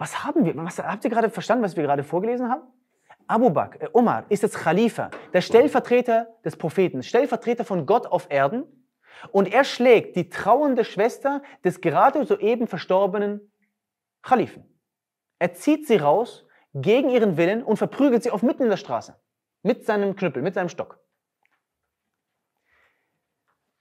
Was haben wir? Was, habt ihr gerade verstanden, was wir gerade vorgelesen haben? Abu Bakr, äh, Omar ist jetzt Khalifa, der Stellvertreter des Propheten, Stellvertreter von Gott auf Erden. Und er schlägt die trauernde Schwester des gerade soeben verstorbenen Khalifen. Er zieht sie raus gegen ihren Willen und verprügelt sie auf mitten in der Straße. Mit seinem Knüppel, mit seinem Stock.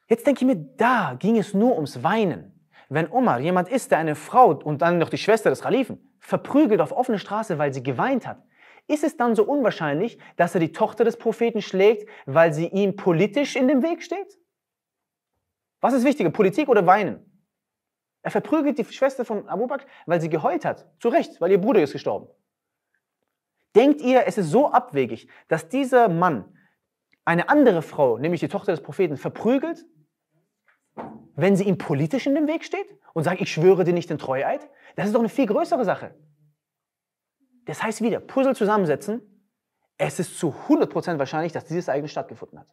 Jetzt denke ich mir, da ging es nur ums Weinen. Wenn Omar jemand ist, der eine Frau und dann noch die Schwester des Khalifen, verprügelt auf offener Straße, weil sie geweint hat, ist es dann so unwahrscheinlich, dass er die Tochter des Propheten schlägt, weil sie ihm politisch in dem Weg steht? Was ist wichtiger, Politik oder Weinen? Er verprügelt die Schwester von Abu Bakr, weil sie geheult hat. Zu Recht, weil ihr Bruder ist gestorben. Denkt ihr, es ist so abwegig, dass dieser Mann eine andere Frau, nämlich die Tochter des Propheten, verprügelt, wenn sie ihm politisch in den Weg steht und sagt, ich schwöre dir nicht den Treueid, das ist doch eine viel größere Sache. Das heißt wieder, Puzzle zusammensetzen, es ist zu 100% wahrscheinlich, dass dieses Ereignis stattgefunden hat.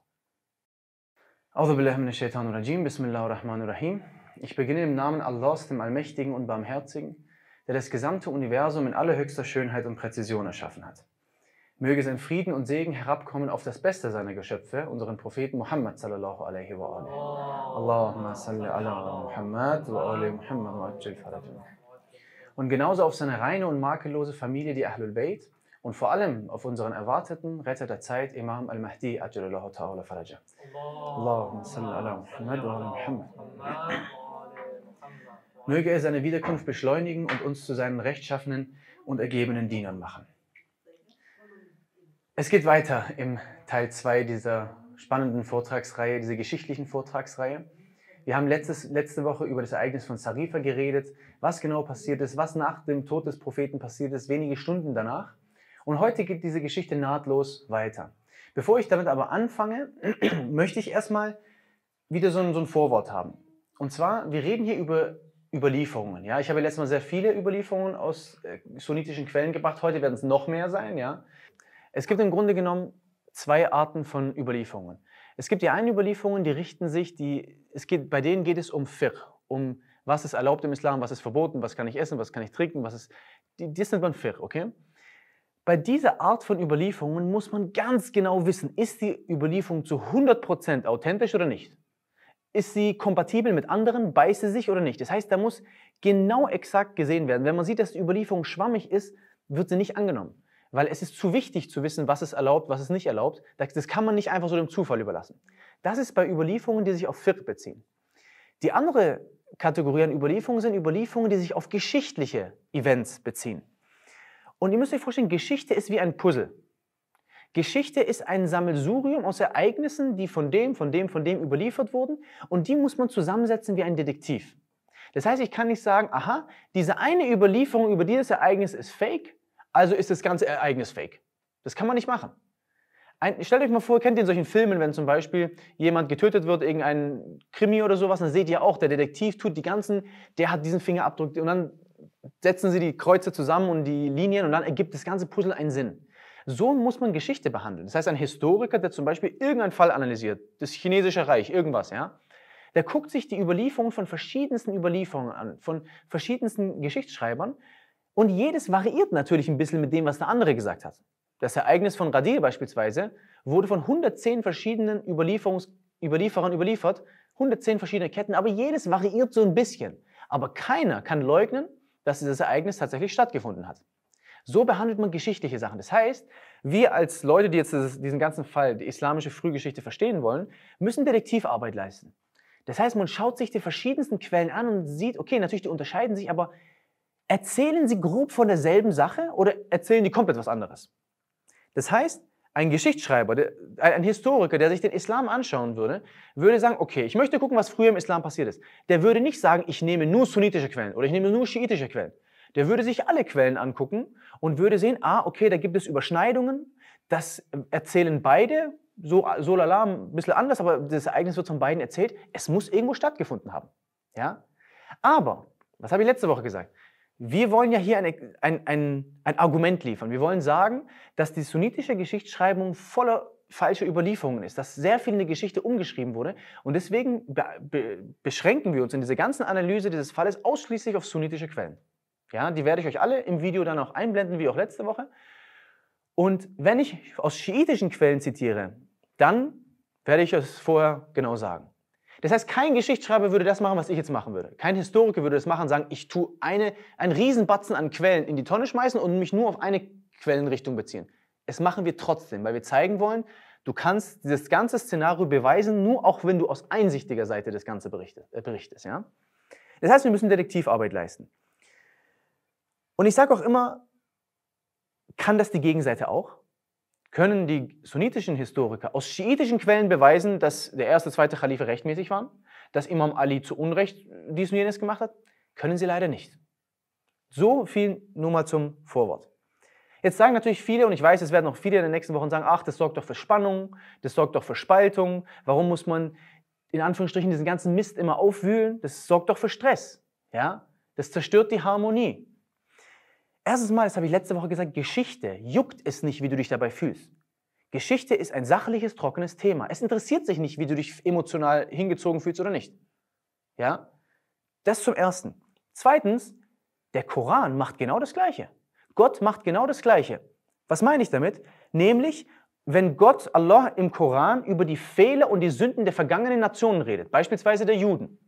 Bismillahirrahmanirrahim. Ich beginne im Namen Allahs, dem Allmächtigen und Barmherzigen, der das gesamte Universum in allerhöchster Schönheit und Präzision erschaffen hat. Möge sein Frieden und Segen herabkommen auf das Beste seiner Geschöpfe, unseren Propheten Muhammad sallallahu alaihi wa alihi. Oh. Allahumma salli ala Muhammad wa ali Muhammad wa ajil Und genauso auf seine reine und makellose Familie, die Ahlul Bayt, und vor allem auf unseren erwarteten Retter der Zeit, Imam al-Mahdi ajalallahu ta'ala faraja. Allahumma salli ala Muhammad wa ala Muhammad. Möge er seine Wiederkunft beschleunigen und uns zu seinen rechtschaffenen und ergebenen Dienern machen. Es geht weiter im Teil 2 dieser spannenden Vortragsreihe, dieser geschichtlichen Vortragsreihe. Wir haben letztes, letzte Woche über das Ereignis von Sarifa geredet, was genau passiert ist, was nach dem Tod des Propheten passiert ist, wenige Stunden danach. Und heute geht diese Geschichte nahtlos weiter. Bevor ich damit aber anfange, möchte ich erstmal wieder so ein, so ein Vorwort haben. Und zwar, wir reden hier über Überlieferungen. Ja? Ich habe letztes Mal sehr viele Überlieferungen aus äh, sunnitischen Quellen gebracht. Heute werden es noch mehr sein. Ja? Es gibt im Grunde genommen zwei Arten von Überlieferungen. Es gibt die einen Überlieferungen, die richten sich, die, es geht, bei denen geht es um Fiqh, um was ist erlaubt im Islam, was ist verboten, was kann ich essen, was kann ich trinken, was ist, die, das nennt man Fiqh, okay? Bei dieser Art von Überlieferungen muss man ganz genau wissen, ist die Überlieferung zu 100% authentisch oder nicht? Ist sie kompatibel mit anderen, beißt sie sich oder nicht? Das heißt, da muss genau exakt gesehen werden. Wenn man sieht, dass die Überlieferung schwammig ist, wird sie nicht angenommen weil es ist zu wichtig zu wissen, was es erlaubt, was es nicht erlaubt. Das kann man nicht einfach so dem Zufall überlassen. Das ist bei Überlieferungen, die sich auf Fiqh beziehen. Die andere Kategorie an Überlieferungen sind Überlieferungen, die sich auf geschichtliche Events beziehen. Und ihr müsst euch vorstellen, Geschichte ist wie ein Puzzle. Geschichte ist ein Sammelsurium aus Ereignissen, die von dem, von dem, von dem überliefert wurden und die muss man zusammensetzen wie ein Detektiv. Das heißt, ich kann nicht sagen, aha, diese eine Überlieferung über dieses Ereignis ist fake also ist das ganze Ereignis fake. Das kann man nicht machen. Ein, stellt euch mal vor, kennt ihr in solchen Filmen, wenn zum Beispiel jemand getötet wird, irgendein Krimi oder sowas, dann seht ihr auch, der Detektiv tut die ganzen, der hat diesen Fingerabdruck und dann setzen sie die Kreuze zusammen und die Linien und dann ergibt das ganze Puzzle einen Sinn. So muss man Geschichte behandeln. Das heißt, ein Historiker, der zum Beispiel irgendeinen Fall analysiert, das chinesische Reich, irgendwas, ja, der guckt sich die Überlieferungen von verschiedensten Überlieferungen an, von verschiedensten Geschichtsschreibern und jedes variiert natürlich ein bisschen mit dem, was der andere gesagt hat. Das Ereignis von Radir beispielsweise wurde von 110 verschiedenen Überlieferungs Überlieferern überliefert, 110 verschiedene Ketten, aber jedes variiert so ein bisschen. Aber keiner kann leugnen, dass dieses Ereignis tatsächlich stattgefunden hat. So behandelt man geschichtliche Sachen. Das heißt, wir als Leute, die jetzt diesen ganzen Fall, die islamische Frühgeschichte verstehen wollen, müssen Detektivarbeit leisten. Das heißt, man schaut sich die verschiedensten Quellen an und sieht, okay, natürlich, die unterscheiden sich, aber erzählen sie grob von derselben Sache oder erzählen die komplett was anderes. Das heißt, ein Geschichtsschreiber, ein Historiker, der sich den Islam anschauen würde, würde sagen, okay, ich möchte gucken, was früher im Islam passiert ist. Der würde nicht sagen, ich nehme nur sunnitische Quellen oder ich nehme nur schiitische Quellen. Der würde sich alle Quellen angucken und würde sehen, ah, okay, da gibt es Überschneidungen, das ähm, erzählen beide, so, so lala, ein bisschen anders, aber das Ereignis wird von beiden erzählt, es muss irgendwo stattgefunden haben. Ja? Aber, was habe ich letzte Woche gesagt? Wir wollen ja hier ein, ein, ein, ein Argument liefern. Wir wollen sagen, dass die sunnitische Geschichtsschreibung voller falsche Überlieferungen ist, dass sehr viel in der Geschichte umgeschrieben wurde. Und deswegen be be beschränken wir uns in dieser ganzen Analyse dieses Falles ausschließlich auf sunnitische Quellen. Ja, die werde ich euch alle im Video dann auch einblenden, wie auch letzte Woche. Und wenn ich aus schiitischen Quellen zitiere, dann werde ich es vorher genau sagen. Das heißt, kein Geschichtsschreiber würde das machen, was ich jetzt machen würde. Kein Historiker würde das machen, sagen, ich tue eine, einen Riesenbatzen an Quellen in die Tonne schmeißen und mich nur auf eine Quellenrichtung beziehen. Es machen wir trotzdem, weil wir zeigen wollen, du kannst dieses ganze Szenario beweisen, nur auch wenn du aus einsichtiger Seite das Ganze berichtest. Äh, berichtest ja? Das heißt, wir müssen Detektivarbeit leisten. Und ich sage auch immer, kann das die Gegenseite auch? können die sunnitischen Historiker aus schiitischen Quellen beweisen, dass der erste, zweite Khalife rechtmäßig waren, dass Imam Ali zu Unrecht dies und jenes gemacht hat? Können sie leider nicht. So viel nur mal zum Vorwort. Jetzt sagen natürlich viele, und ich weiß, es werden auch viele in den nächsten Wochen sagen, ach, das sorgt doch für Spannung, das sorgt doch für Spaltung, warum muss man in Anführungsstrichen diesen ganzen Mist immer aufwühlen? Das sorgt doch für Stress, ja? Das zerstört die Harmonie. Erstens Mal, das habe ich letzte Woche gesagt, Geschichte juckt es nicht, wie du dich dabei fühlst. Geschichte ist ein sachliches, trockenes Thema. Es interessiert sich nicht, wie du dich emotional hingezogen fühlst oder nicht. Ja? Das zum Ersten. Zweitens, der Koran macht genau das Gleiche. Gott macht genau das Gleiche. Was meine ich damit? Nämlich, wenn Gott, Allah, im Koran über die Fehler und die Sünden der vergangenen Nationen redet, beispielsweise der Juden.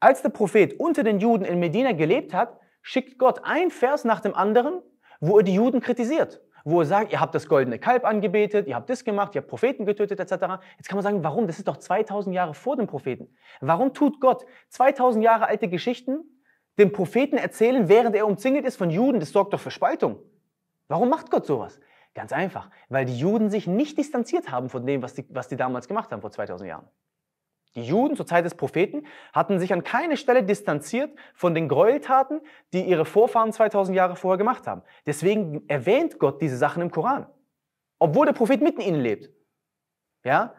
Als der Prophet unter den Juden in Medina gelebt hat, schickt Gott ein Vers nach dem anderen, wo er die Juden kritisiert, wo er sagt, ihr habt das goldene Kalb angebetet, ihr habt das gemacht, ihr habt Propheten getötet etc. Jetzt kann man sagen, warum? Das ist doch 2000 Jahre vor dem Propheten. Warum tut Gott 2000 Jahre alte Geschichten dem Propheten erzählen, während er umzingelt ist von Juden? Das sorgt doch für Spaltung. Warum macht Gott sowas? Ganz einfach, weil die Juden sich nicht distanziert haben von dem, was die, was die damals gemacht haben vor 2000 Jahren. Die Juden zur Zeit des Propheten hatten sich an keine Stelle distanziert von den Gräueltaten, die ihre Vorfahren 2000 Jahre vorher gemacht haben. Deswegen erwähnt Gott diese Sachen im Koran, obwohl der Prophet mitten ihnen lebt. Ja?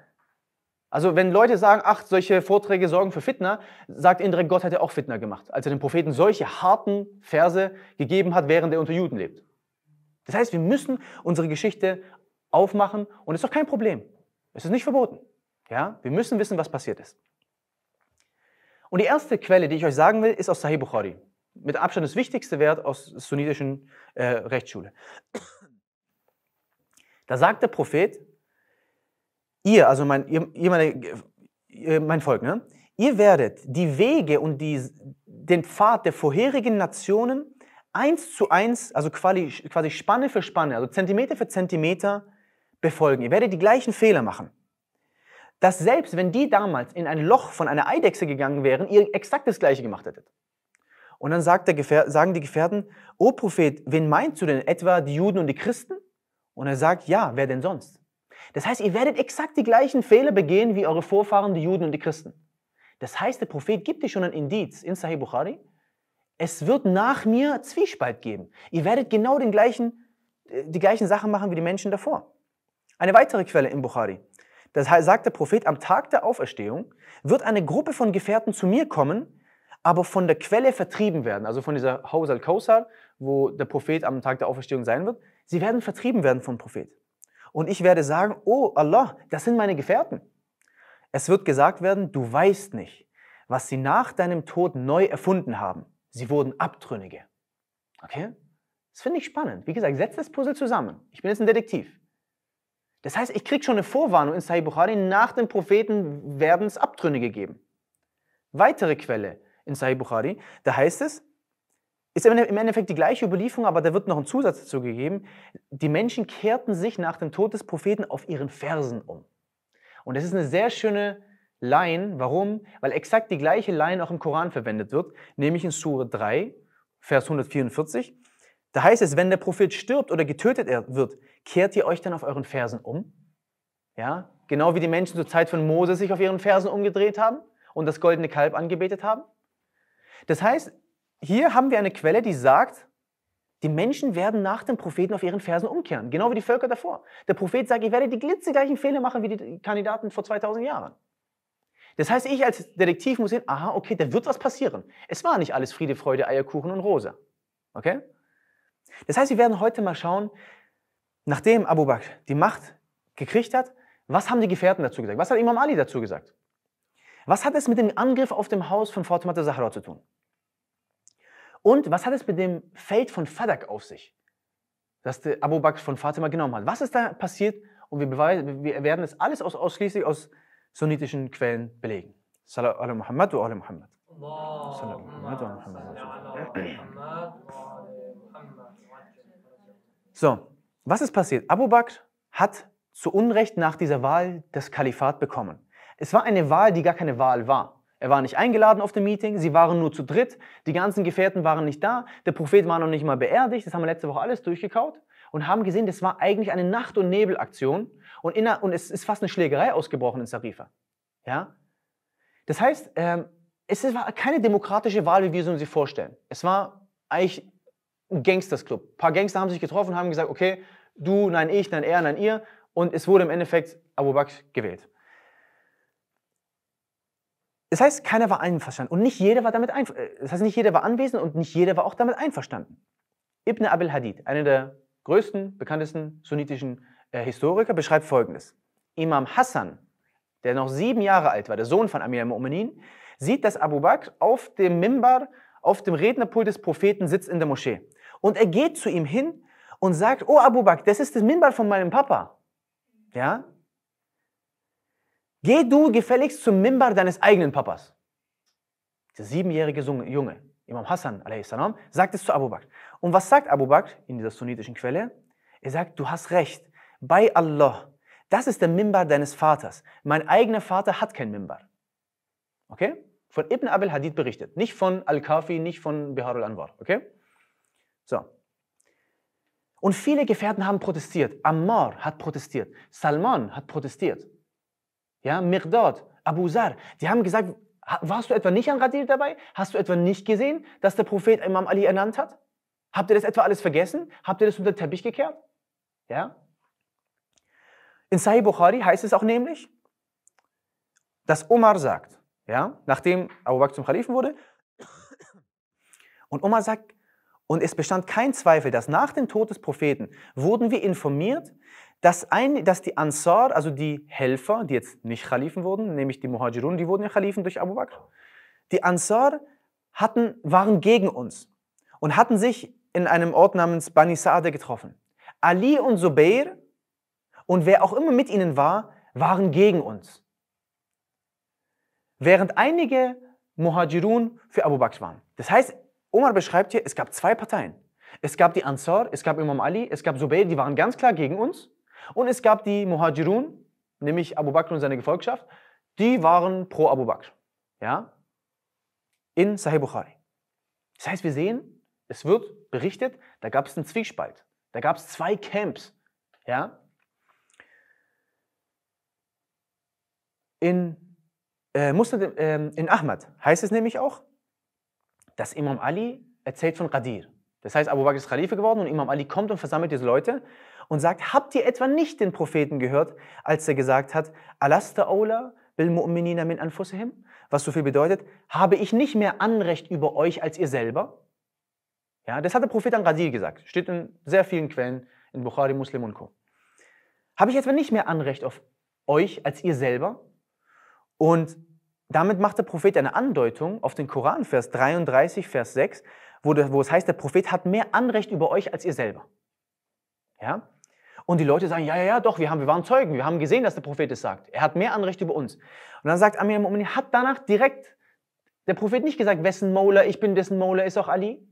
Also wenn Leute sagen, ach, solche Vorträge sorgen für Fitner, sagt indirekt, Gott hätte auch Fitner gemacht, als er dem Propheten solche harten Verse gegeben hat, während er unter Juden lebt. Das heißt, wir müssen unsere Geschichte aufmachen und es ist doch kein Problem. Es ist nicht verboten. Ja? Wir müssen wissen, was passiert ist. Und die erste Quelle, die ich euch sagen will, ist aus Sahih Bukhari. Mit Abstand das wichtigste Wert aus der sunnitischen äh, Rechtsschule. Da sagt der Prophet, ihr, also mein, ihr, ihr, meine, äh, mein Volk, ne? ihr werdet die Wege und die, den Pfad der vorherigen Nationen eins zu eins, also quasi, quasi Spanne für Spanne, also Zentimeter für Zentimeter befolgen. Ihr werdet die gleichen Fehler machen dass selbst wenn die damals in ein Loch von einer Eidechse gegangen wären, ihr exakt das gleiche gemacht hättet. Und dann sagen die Gefährten, O Prophet, wen meinst du denn? Etwa die Juden und die Christen? Und er sagt, ja, wer denn sonst? Das heißt, ihr werdet exakt die gleichen Fehler begehen wie eure Vorfahren, die Juden und die Christen. Das heißt, der Prophet gibt dir schon ein Indiz in Sahih Bukhari. Es wird nach mir Zwiespalt geben. Ihr werdet genau den gleichen, äh, die gleichen Sachen machen wie die Menschen davor. Eine weitere Quelle im Bukhari. Das heißt, sagt der Prophet, am Tag der Auferstehung wird eine Gruppe von Gefährten zu mir kommen, aber von der Quelle vertrieben werden, also von dieser Haus al-Kausar, wo der Prophet am Tag der Auferstehung sein wird. Sie werden vertrieben werden vom Prophet. Und ich werde sagen, oh Allah, das sind meine Gefährten. Es wird gesagt werden, du weißt nicht, was sie nach deinem Tod neu erfunden haben. Sie wurden Abtrünnige. Okay? Das finde ich spannend. Wie gesagt, setz das Puzzle zusammen. Ich bin jetzt ein Detektiv. Das heißt, ich kriege schon eine Vorwarnung in Sahih Bukhari, nach dem Propheten werden es Abtrünnige geben. Weitere Quelle in Sahih Bukhari, da heißt es, ist im Endeffekt die gleiche Überlieferung, aber da wird noch ein Zusatz dazu gegeben. Die Menschen kehrten sich nach dem Tod des Propheten auf ihren Fersen um. Und das ist eine sehr schöne Line. Warum? Weil exakt die gleiche Line auch im Koran verwendet wird, nämlich in Sure 3, Vers 144. Da heißt es, wenn der Prophet stirbt oder getötet wird, Kehrt ihr euch dann auf euren Fersen um? Ja, genau wie die Menschen zur Zeit von Moses sich auf ihren Fersen umgedreht haben und das goldene Kalb angebetet haben? Das heißt, hier haben wir eine Quelle, die sagt, die Menschen werden nach dem Propheten auf ihren Fersen umkehren, genau wie die Völker davor. Der Prophet sagt, ihr werdet die glitzegleichen Fehler machen wie die Kandidaten vor 2000 Jahren. Das heißt, ich als Detektiv muss sehen, aha, okay, da wird was passieren. Es war nicht alles Friede, Freude, Eierkuchen und Rose. Okay? Das heißt, wir werden heute mal schauen, Nachdem Abu Bakr die Macht gekriegt hat, was haben die Gefährten dazu gesagt? Was hat Imam Ali dazu gesagt? Was hat es mit dem Angriff auf dem Haus von Fatima Zahra zu tun? Und was hat es mit dem Feld von Fadak auf sich, das der Abu Bakr von Fatima genommen hat? Was ist da passiert? Und wir, beweisen, wir werden es alles aus, ausschließlich aus sunnitischen Quellen belegen. Salam ala Muhammad wa ala Muhammad. Salam wa Muhammad. So. Was ist passiert? Abu Bakr hat zu Unrecht nach dieser Wahl das Kalifat bekommen. Es war eine Wahl, die gar keine Wahl war. Er war nicht eingeladen auf dem Meeting, sie waren nur zu dritt, die ganzen Gefährten waren nicht da, der Prophet war noch nicht mal beerdigt, das haben wir letzte Woche alles durchgekaut und haben gesehen, das war eigentlich eine Nacht- und Nebelaktion und, in, und es ist fast eine Schlägerei ausgebrochen in Sarifa. Ja? Das heißt, ähm, es war keine demokratische Wahl, wie wir uns sie vorstellen. Es war eigentlich ein Gangstersclub. Ein paar Gangster haben sich getroffen und haben gesagt, okay, Du, nein ich, nein er, nein ihr. Und es wurde im Endeffekt Abu Bakr gewählt. Das heißt, keiner war einverstanden und nicht jeder war damit einverstanden. Äh, das heißt, nicht jeder war anwesend und nicht jeder war auch damit einverstanden. Ibn Abil Hadid, einer der größten, bekanntesten sunnitischen äh, Historiker, beschreibt folgendes. Imam Hassan, der noch sieben Jahre alt war, der Sohn von Amir al-Mu'minin, sieht, dass Abu Bakr auf dem Mimbar, auf dem Rednerpult des Propheten sitzt in der Moschee. Und er geht zu ihm hin und sagt, oh Abu Bakr, das ist das Minbar von meinem Papa. Ja? Geh du gefälligst zum Minbar deines eigenen Papas. Der siebenjährige Junge, Imam Hassan a.s., sagt es zu Abu Bakr. Und was sagt Abu Bakr in dieser sunnitischen Quelle? Er sagt, du hast recht, bei Allah, das ist der Minbar deines Vaters. Mein eigener Vater hat kein Minbar. Okay? Von Ibn Abil Hadid berichtet, nicht von Al-Kafi, nicht von Bihar al-Anwar. Okay? So, und viele Gefährten haben protestiert. Ammar hat protestiert. Salman hat protestiert. Ja, Mirdad, Abu Zar, die haben gesagt, warst du etwa nicht an Radil dabei? Hast du etwa nicht gesehen, dass der Prophet Imam Ali ernannt hat? Habt ihr das etwa alles vergessen? Habt ihr das unter den Teppich gekehrt? Ja? In Sahih Bukhari heißt es auch nämlich, dass Omar sagt, ja, nachdem Abu Bakr zum Kalifen wurde, und Omar sagt, und es bestand kein Zweifel, dass nach dem Tod des Propheten wurden wir informiert, dass, ein, dass die Ansar, also die Helfer, die jetzt nicht Khalifen wurden, nämlich die Muhajirun, die wurden ja Khalifen durch Abu Bakr, die Ansar hatten, waren gegen uns und hatten sich in einem Ort namens Bani Sa'ade getroffen. Ali und Zubair und wer auch immer mit ihnen war, waren gegen uns. Während einige Muhajirun für Abu Bakr waren. Das heißt, Omar beschreibt hier, es gab zwei Parteien. Es gab die Ansar, es gab Imam Ali, es gab Zubayr, die waren ganz klar gegen uns. Und es gab die Muhajirun, nämlich Abu Bakr und seine Gefolgschaft, die waren pro Abu Bakr. Ja? In Sahih Bukhari. Das heißt, wir sehen, es wird berichtet, da gab es einen Zwiespalt. Da gab es zwei Camps. Ja? In, äh, Muslim, äh, in Ahmad heißt es nämlich auch, dass Imam Ali erzählt von Qadir. Das heißt, Abu Bakr ist Khalife geworden und Imam Ali kommt und versammelt diese Leute und sagt, habt ihr etwa nicht den Propheten gehört, als er gesagt hat, Alasta Ola bil mu'minina min anfusihim? Was so viel bedeutet, habe ich nicht mehr Anrecht über euch als ihr selber? Ja, das hat der Prophet an Qadir gesagt. Steht in sehr vielen Quellen, in Bukhari, Muslim und Co. Habe ich etwa nicht mehr Anrecht auf euch als ihr selber? Und damit macht der Prophet eine Andeutung auf den Koran, Vers 33, Vers 6, wo, das, wo es heißt, der Prophet hat mehr Anrecht über euch als ihr selber. Ja? Und die Leute sagen, ja, ja, ja, doch, wir, haben, wir waren Zeugen, wir haben gesehen, dass der Prophet es sagt. Er hat mehr Anrecht über uns. Und dann sagt Amir al hat danach direkt der Prophet nicht gesagt, wessen Mola ich bin, dessen Mola ist auch Ali?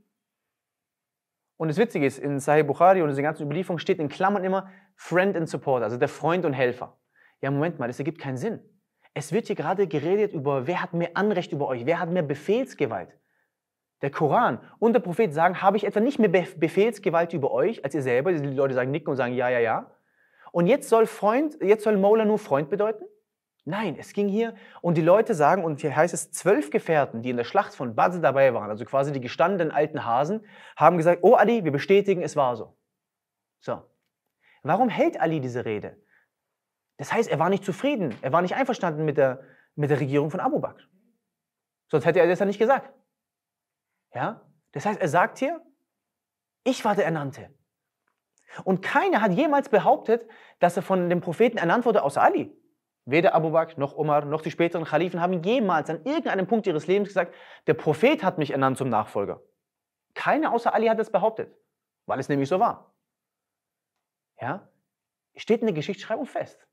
Und das Witzige ist, in Sahih Bukhari und in der ganzen Überlieferung steht in Klammern immer Friend and Support, also der Freund und Helfer. Ja, Moment mal, das ergibt keinen Sinn. Es wird hier gerade geredet über, wer hat mehr Anrecht über euch, wer hat mehr Befehlsgewalt. Der Koran und der Prophet sagen, habe ich etwa nicht mehr Befehlsgewalt über euch als ihr selber? Die Leute sagen nicken und sagen ja, ja, ja. Und jetzt soll Freund, jetzt soll Mola nur Freund bedeuten? Nein, es ging hier und die Leute sagen, und hier heißt es, zwölf Gefährten, die in der Schlacht von Badr dabei waren, also quasi die gestandenen alten Hasen, haben gesagt, oh Ali, wir bestätigen, es war so. So. Warum hält Ali diese Rede? Das heißt, er war nicht zufrieden, er war nicht einverstanden mit der, mit der Regierung von Abu Bakr. Sonst hätte er das ja nicht gesagt. Ja? Das heißt, er sagt hier, ich war der Ernannte. Und keiner hat jemals behauptet, dass er von dem Propheten ernannt wurde, außer Ali. Weder Abu Bakr noch Omar noch die späteren Khalifen haben jemals an irgendeinem Punkt ihres Lebens gesagt, der Prophet hat mich ernannt zum Nachfolger. Keiner außer Ali hat das behauptet, weil es nämlich so war. Ja? Steht in der Geschichtsschreibung fest.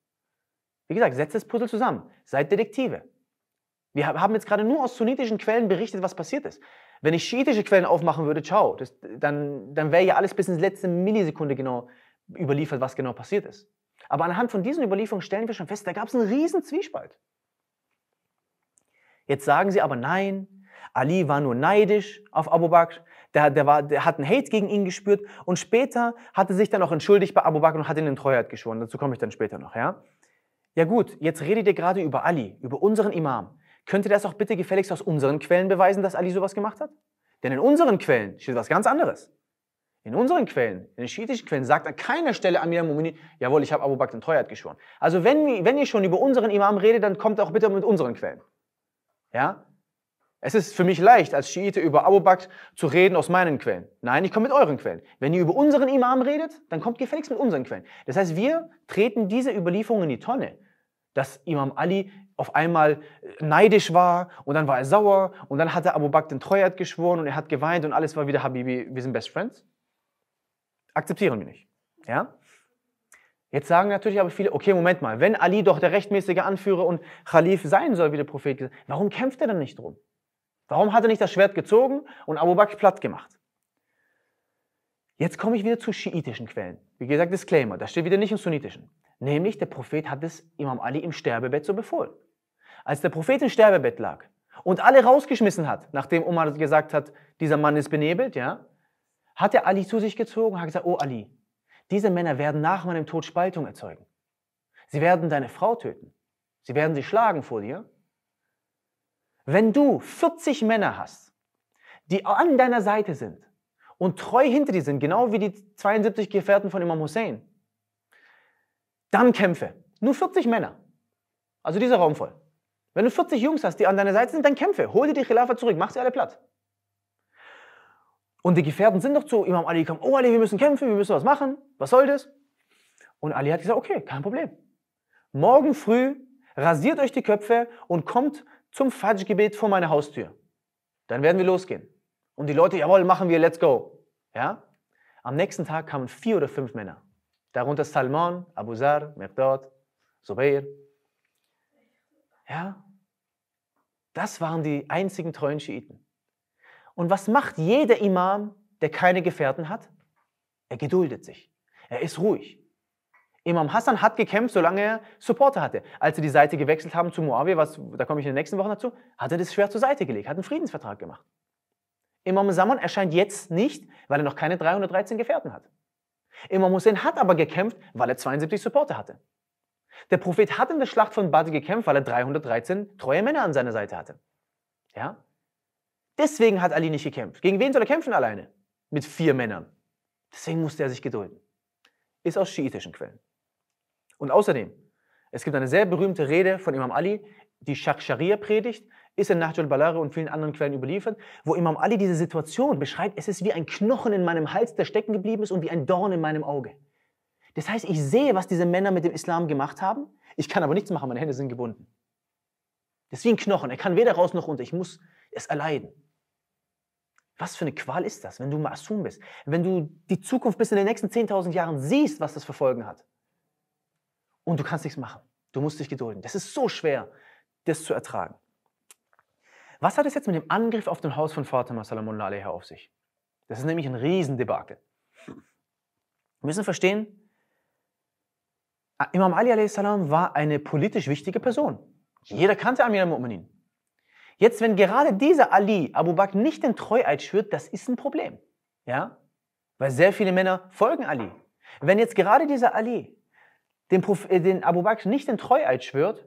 Wie gesagt, setzt das Puzzle zusammen. Seid Detektive. Wir haben jetzt gerade nur aus sunnitischen Quellen berichtet, was passiert ist. Wenn ich schiitische Quellen aufmachen würde, ciao, das, dann, dann wäre ja alles bis ins letzte Millisekunde genau überliefert, was genau passiert ist. Aber anhand von diesen Überlieferungen stellen wir schon fest, da gab es einen riesen Zwiespalt. Jetzt sagen sie aber nein, Ali war nur neidisch auf Abu Bakr, der, der, war, der hat einen Hate gegen ihn gespürt und später hat er sich dann auch entschuldigt bei Abu Bakr und hat ihn in Treuheit geschworen. Dazu komme ich dann später noch, ja? ja gut, jetzt redet ihr gerade über Ali, über unseren Imam. Könnt ihr das auch bitte gefälligst aus unseren Quellen beweisen, dass Ali sowas gemacht hat? Denn in unseren Quellen steht was ganz anderes. In unseren Quellen, in den schiitischen Quellen, sagt an keiner Stelle Amir Mumini, jawohl, ich habe Abu Bakr den Treuheit geschworen. Also wenn, wenn ihr schon über unseren Imam redet, dann kommt auch bitte mit unseren Quellen. Ja? Es ist für mich leicht, als Schiite über Abu Bakr zu reden aus meinen Quellen. Nein, ich komme mit euren Quellen. Wenn ihr über unseren Imam redet, dann kommt gefälligst mit unseren Quellen. Das heißt, wir treten diese Überlieferung in die Tonne, dass Imam Ali auf einmal äh, neidisch war und dann war er sauer und dann hatte Abu Bakr den Treuheit geschworen und er hat geweint und alles war wieder Habibi, wir sind Best Friends. Akzeptieren wir nicht. Ja? Jetzt sagen natürlich aber viele, okay, Moment mal, wenn Ali doch der rechtmäßige Anführer und Khalif sein soll, wie der Prophet gesagt hat, warum kämpft er dann nicht drum? Warum hat er nicht das Schwert gezogen und Abu Bakr platt gemacht? Jetzt komme ich wieder zu schiitischen Quellen. Wie gesagt, Disclaimer, das steht wieder nicht im sunnitischen. Nämlich, der Prophet hat es Imam Ali im Sterbebett so befohlen. Als der Prophet im Sterbebett lag und alle rausgeschmissen hat, nachdem Omar gesagt hat, dieser Mann ist benebelt, ja, hat er Ali zu sich gezogen und hat gesagt, oh Ali, diese Männer werden nach meinem Tod Spaltung erzeugen. Sie werden deine Frau töten. Sie werden sie schlagen vor dir wenn du 40 Männer hast, die an deiner Seite sind und treu hinter dir sind, genau wie die 72 Gefährten von Imam Hussein, dann kämpfe. Nur 40 Männer. Also dieser Raum voll. Wenn du 40 Jungs hast, die an deiner Seite sind, dann kämpfe. Hol dir die Khilafa zurück, mach sie alle platt. Und die Gefährten sind doch zu Imam Ali gekommen, oh Ali, wir müssen kämpfen, wir müssen was machen, was soll das? Und Ali hat gesagt, okay, kein Problem. Morgen früh rasiert euch die Köpfe und kommt zum Fajr-Gebet vor meiner Haustür. Dann werden wir losgehen. Und die Leute, jawohl, machen wir, let's go. Ja? Am nächsten Tag kamen vier oder fünf Männer. Darunter Salman, Abu Zar, Miqdad, Zubair. Ja? Das waren die einzigen treuen Schiiten. Und was macht jeder Imam, der keine Gefährten hat? Er geduldet sich. Er ist ruhig. Imam Hassan hat gekämpft, solange er Supporter hatte. Als sie die Seite gewechselt haben zu Muawiyah, was, da komme ich in den nächsten Wochen dazu, hat er das Schwert zur Seite gelegt, hat einen Friedensvertrag gemacht. Imam Saman erscheint jetzt nicht, weil er noch keine 313 Gefährten hat. Imam Hussein hat aber gekämpft, weil er 72 Supporter hatte. Der Prophet hat in der Schlacht von Badr gekämpft, weil er 313 treue Männer an seiner Seite hatte. Ja? Deswegen hat Ali nicht gekämpft. Gegen wen soll er kämpfen alleine? Mit vier Männern. Deswegen musste er sich gedulden. Ist aus schiitischen Quellen. Und außerdem, es gibt eine sehr berühmte Rede von Imam Ali, die Shaksharia-Predigt, ist in Nahjul Balare und vielen anderen Quellen überliefert, wo Imam Ali diese Situation beschreibt, es ist wie ein Knochen in meinem Hals, der stecken geblieben ist und wie ein Dorn in meinem Auge. Das heißt, ich sehe, was diese Männer mit dem Islam gemacht haben, ich kann aber nichts machen, meine Hände sind gebunden. Das ist wie ein Knochen, er kann weder raus noch runter, ich muss es erleiden. Was für eine Qual ist das, wenn du Masum bist, wenn du die Zukunft bis in den nächsten 10.000 Jahren siehst, was das Verfolgen hat und du kannst nichts machen. Du musst dich gedulden. Das ist so schwer, das zu ertragen. Was hat es jetzt mit dem Angriff auf dem Haus von Fatima Salamullah alaiha auf sich? Das ist nämlich ein Riesendebakel. Wir müssen verstehen, Imam Ali a.s. war eine politisch wichtige Person. Jeder kannte Amir al-Mu'minin. Jetzt, wenn gerade dieser Ali Abu Bakr nicht den Treueid schwört, das ist ein Problem. Ja? Weil sehr viele Männer folgen Ali. Wenn jetzt gerade dieser Ali den, äh, den Abu Bakr nicht den Treueid schwört,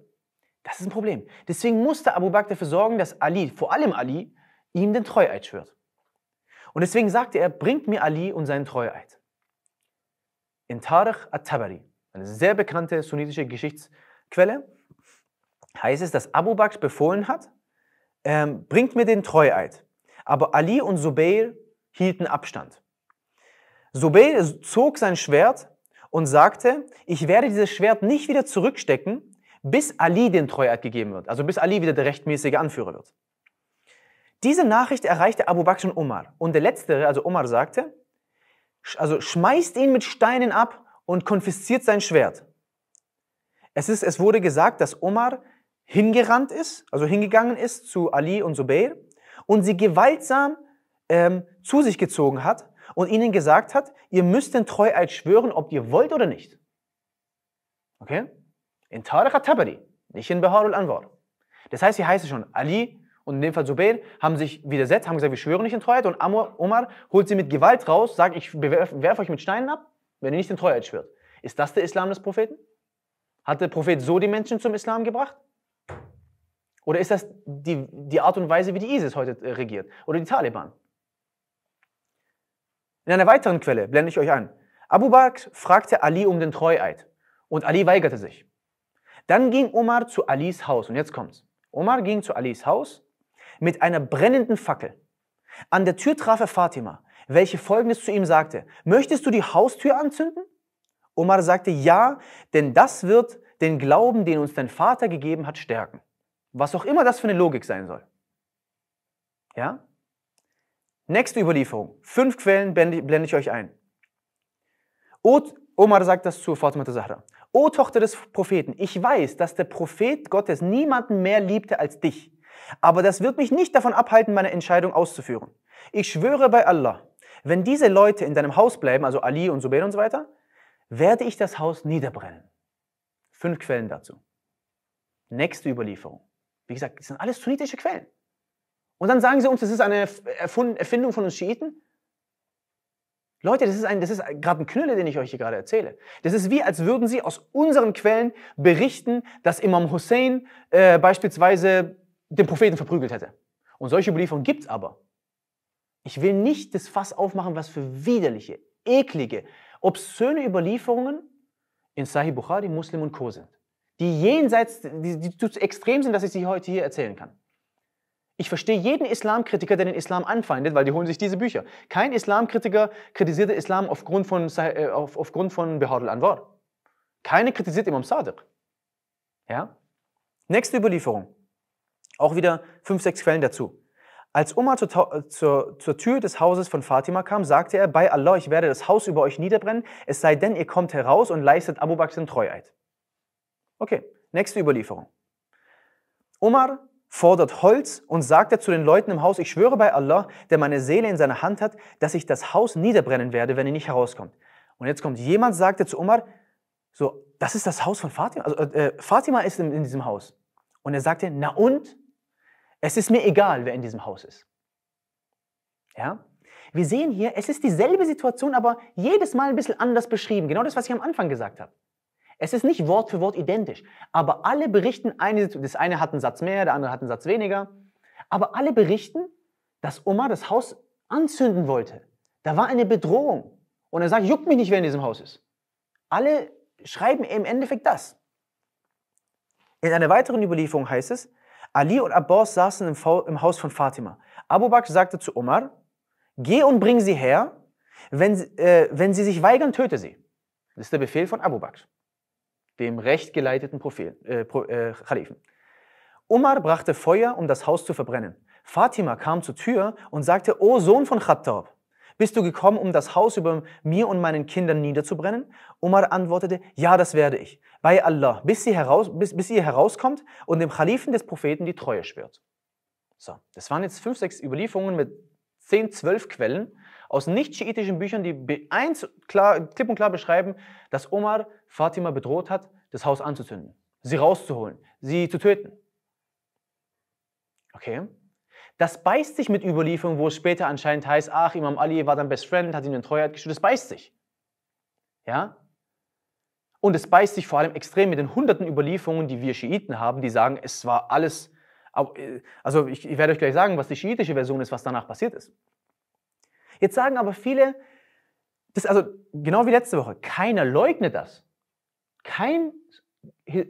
das ist ein Problem. Deswegen musste Abu Bakr dafür sorgen, dass Ali, vor allem Ali, ihm den Treueid schwört. Und deswegen sagte er, bringt mir Ali und seinen Treueid. In Tariq al tabari eine sehr bekannte sunnitische Geschichtsquelle, heißt es, dass Abu Bakr befohlen hat, ähm, bringt mir den Treueid. Aber Ali und Zubair hielten Abstand. Zubair zog sein Schwert und sagte, ich werde dieses Schwert nicht wieder zurückstecken, bis Ali den Treueid gegeben wird, also bis Ali wieder der rechtmäßige Anführer wird. Diese Nachricht erreichte Abu Bakr und Umar. Und der Letztere, also Umar, sagte, also schmeißt ihn mit Steinen ab und konfisziert sein Schwert. Es, ist, es wurde gesagt, dass Umar hingerannt ist, also hingegangen ist zu Ali und Zubair und sie gewaltsam ähm, zu sich gezogen hat und ihnen gesagt hat, ihr müsst den Treueid schwören, ob ihr wollt oder nicht. Okay? In Tariq al-Tabari, nicht in Bahar anwar Das heißt, hier heißt es schon, Ali und in dem Fall Zubair haben sich widersetzt, haben gesagt, wir schwören nicht in Treueid und Amr, Omar holt sie mit Gewalt raus, sagt, ich werfe euch mit Steinen ab, wenn ihr nicht den Treueid schwört. Ist das der Islam des Propheten? Hat der Prophet so die Menschen zum Islam gebracht? Oder ist das die, die Art und Weise, wie die ISIS heute äh, regiert? Oder die Taliban? In einer weiteren Quelle blende ich euch an. Abu Bakr fragte Ali um den Treueid und Ali weigerte sich. Dann ging Omar zu Alis Haus und jetzt kommt's. Omar ging zu Alis Haus mit einer brennenden Fackel. An der Tür traf er Fatima, welche folgendes zu ihm sagte: Möchtest du die Haustür anzünden? Omar sagte: Ja, denn das wird den Glauben, den uns dein Vater gegeben hat, stärken. Was auch immer das für eine Logik sein soll. Ja? Nächste Überlieferung. Fünf Quellen blende ich euch ein. Omar sagt das zu Fatima Zahra. O Tochter des Propheten, ich weiß, dass der Prophet Gottes niemanden mehr liebte als dich. Aber das wird mich nicht davon abhalten, meine Entscheidung auszuführen. Ich schwöre bei Allah, wenn diese Leute in deinem Haus bleiben, also Ali und Zubair und so weiter, werde ich das Haus niederbrennen. Fünf Quellen dazu. Nächste Überlieferung. Wie gesagt, das sind alles sunnitische Quellen. Und dann sagen sie uns, das ist eine Erfindung von uns Schiiten. Leute, das ist, ein, das ist gerade ein Knülle, den ich euch hier gerade erzähle. Das ist wie, als würden sie aus unseren Quellen berichten, dass Imam Hussein äh, beispielsweise den Propheten verprügelt hätte. Und solche Überlieferungen gibt es aber. Ich will nicht das Fass aufmachen, was für widerliche, eklige, obszöne Überlieferungen in Sahih Bukhari, Muslim und Co. sind. Die jenseits, die, die extrem sind, dass ich sie heute hier erzählen kann. Ich verstehe jeden Islamkritiker, der den Islam anfeindet, weil die holen sich diese Bücher. Kein Islamkritiker kritisiert den Islam aufgrund von, äh, auf, aufgrund von Bihar al-Anwar. Keine kritisiert Imam Sadiq. Ja? Nächste Überlieferung. Auch wieder fünf, sechs Quellen dazu. Als Umar zur, äh, zur, zur, Tür des Hauses von Fatima kam, sagte er, bei Allah, ich werde das Haus über euch niederbrennen, es sei denn, ihr kommt heraus und leistet Abu Bakr den Treueid. Okay, nächste Überlieferung. Umar fordert Holz und sagte zu den Leuten im Haus, ich schwöre bei Allah, der meine Seele in seiner Hand hat, dass ich das Haus niederbrennen werde, wenn ihr nicht herauskommt. Und jetzt kommt jemand, sagte zu Umar, so, das ist das Haus von Fatima. Also, äh, Fatima ist in, in diesem Haus. Und er sagte, na und? Es ist mir egal, wer in diesem Haus ist. Ja? Wir sehen hier, es ist dieselbe Situation, aber jedes Mal ein bisschen anders beschrieben. Genau das, was ich am Anfang gesagt habe. Es ist nicht Wort für Wort identisch, aber alle berichten eine Das eine hat einen Satz mehr, der andere hat einen Satz weniger. Aber alle berichten, dass Omar das Haus anzünden wollte. Da war eine Bedrohung. Und er sagt, juckt mich nicht, wer in diesem Haus ist. Alle schreiben im Endeffekt das. In einer weiteren Überlieferung heißt es, Ali und Abbas saßen im, im Haus von Fatima. Abu Bakr sagte zu Omar, geh und bring sie her, wenn, äh, wenn sie sich weigern, töte sie. Das ist der Befehl von Abu Bakr dem recht geleiteten Propheten, äh, äh, Khalifen. Umar brachte Feuer, um das Haus zu verbrennen. Fatima kam zur Tür und sagte, O Sohn von Khattab, bist du gekommen, um das Haus über mir und meinen Kindern niederzubrennen? Umar antwortete, ja, das werde ich. Bei Allah, bis, sie heraus, bis, bis ihr herauskommt und dem Kalifen des Propheten die Treue schwört. So, das waren jetzt fünf, sechs Überlieferungen mit zehn, zwölf Quellen aus nicht-schiitischen Büchern, die eins klar, klipp und klar beschreiben, dass Omar Fatima bedroht hat, das Haus anzuzünden, sie rauszuholen, sie zu töten. Okay? Das beißt sich mit Überlieferungen, wo es später anscheinend heißt, ach, Imam Ali war dann Best Friend, hat ihm den Treuheit geschützt. Das beißt sich. Ja? Und es beißt sich vor allem extrem mit den hunderten Überlieferungen, die wir Schiiten haben, die sagen, es war alles. Äh, also, ich, ich werde euch gleich sagen, was die schiitische Version ist, was danach passiert ist. Jetzt sagen aber viele, das, also genau wie letzte Woche, keiner leugnet das. Kein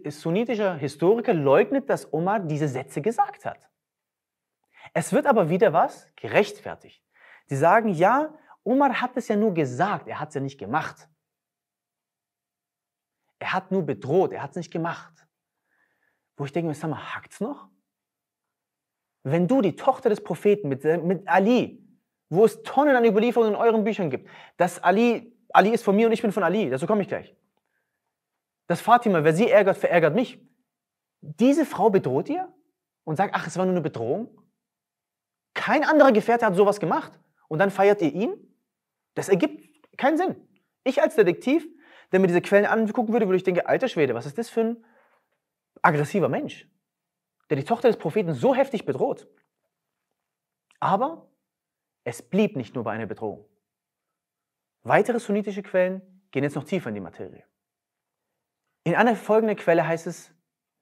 sunnitischer Historiker leugnet, dass Omar diese Sätze gesagt hat. Es wird aber wieder was gerechtfertigt. Sie sagen, ja, Omar hat es ja nur gesagt, er hat es ja nicht gemacht. Er hat nur bedroht, er hat es nicht gemacht. Wo ich denke sag mal, hackt es noch? Wenn du die Tochter des Propheten mit, äh, mit Ali, wo es Tonnen an Überlieferungen in euren Büchern gibt, dass Ali, Ali ist von mir und ich bin von Ali, dazu komme ich gleich dass Fatima, wer sie ärgert, verärgert mich. Diese Frau bedroht ihr und sagt, ach, es war nur eine Bedrohung. Kein anderer Gefährte hat sowas gemacht. Und dann feiert ihr ihn? Das ergibt keinen Sinn. Ich als Detektiv, der mir diese Quellen angucken würde, würde ich denken, alter Schwede, was ist das für ein aggressiver Mensch, der die Tochter des Propheten so heftig bedroht. Aber es blieb nicht nur bei einer Bedrohung. Weitere sunnitische Quellen gehen jetzt noch tiefer in die Materie. In einer folgenden Quelle heißt es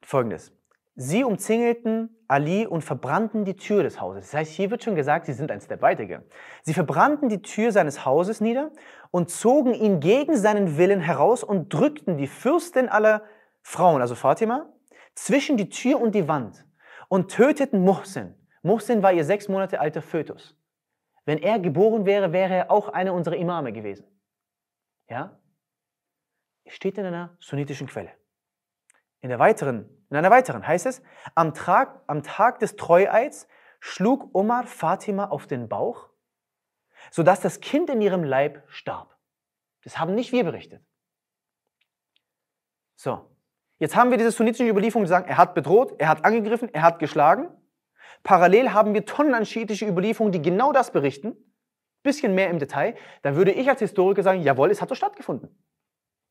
folgendes. Sie umzingelten Ali und verbrannten die Tür des Hauses. Das heißt, hier wird schon gesagt, sie sind ein Step weitergegangen. Sie verbrannten die Tür seines Hauses nieder und zogen ihn gegen seinen Willen heraus und drückten die Fürstin aller Frauen, also Fatima, zwischen die Tür und die Wand und töteten Muhsin. Muhsin war ihr sechs Monate alter Fötus. Wenn er geboren wäre, wäre er auch einer unserer Imame gewesen. Ja? steht in einer sunnitischen Quelle. In, der weiteren, in einer weiteren heißt es, am Tag, am Tag des Treueids schlug Omar Fatima auf den Bauch, sodass das Kind in ihrem Leib starb. Das haben nicht wir berichtet. So, jetzt haben wir diese sunnitische Überlieferung, die sagen, er hat bedroht, er hat angegriffen, er hat geschlagen. Parallel haben wir Tonnen an schiitische Überlieferungen, die genau das berichten, bisschen mehr im Detail. Dann würde ich als Historiker sagen, jawohl, es hat doch stattgefunden.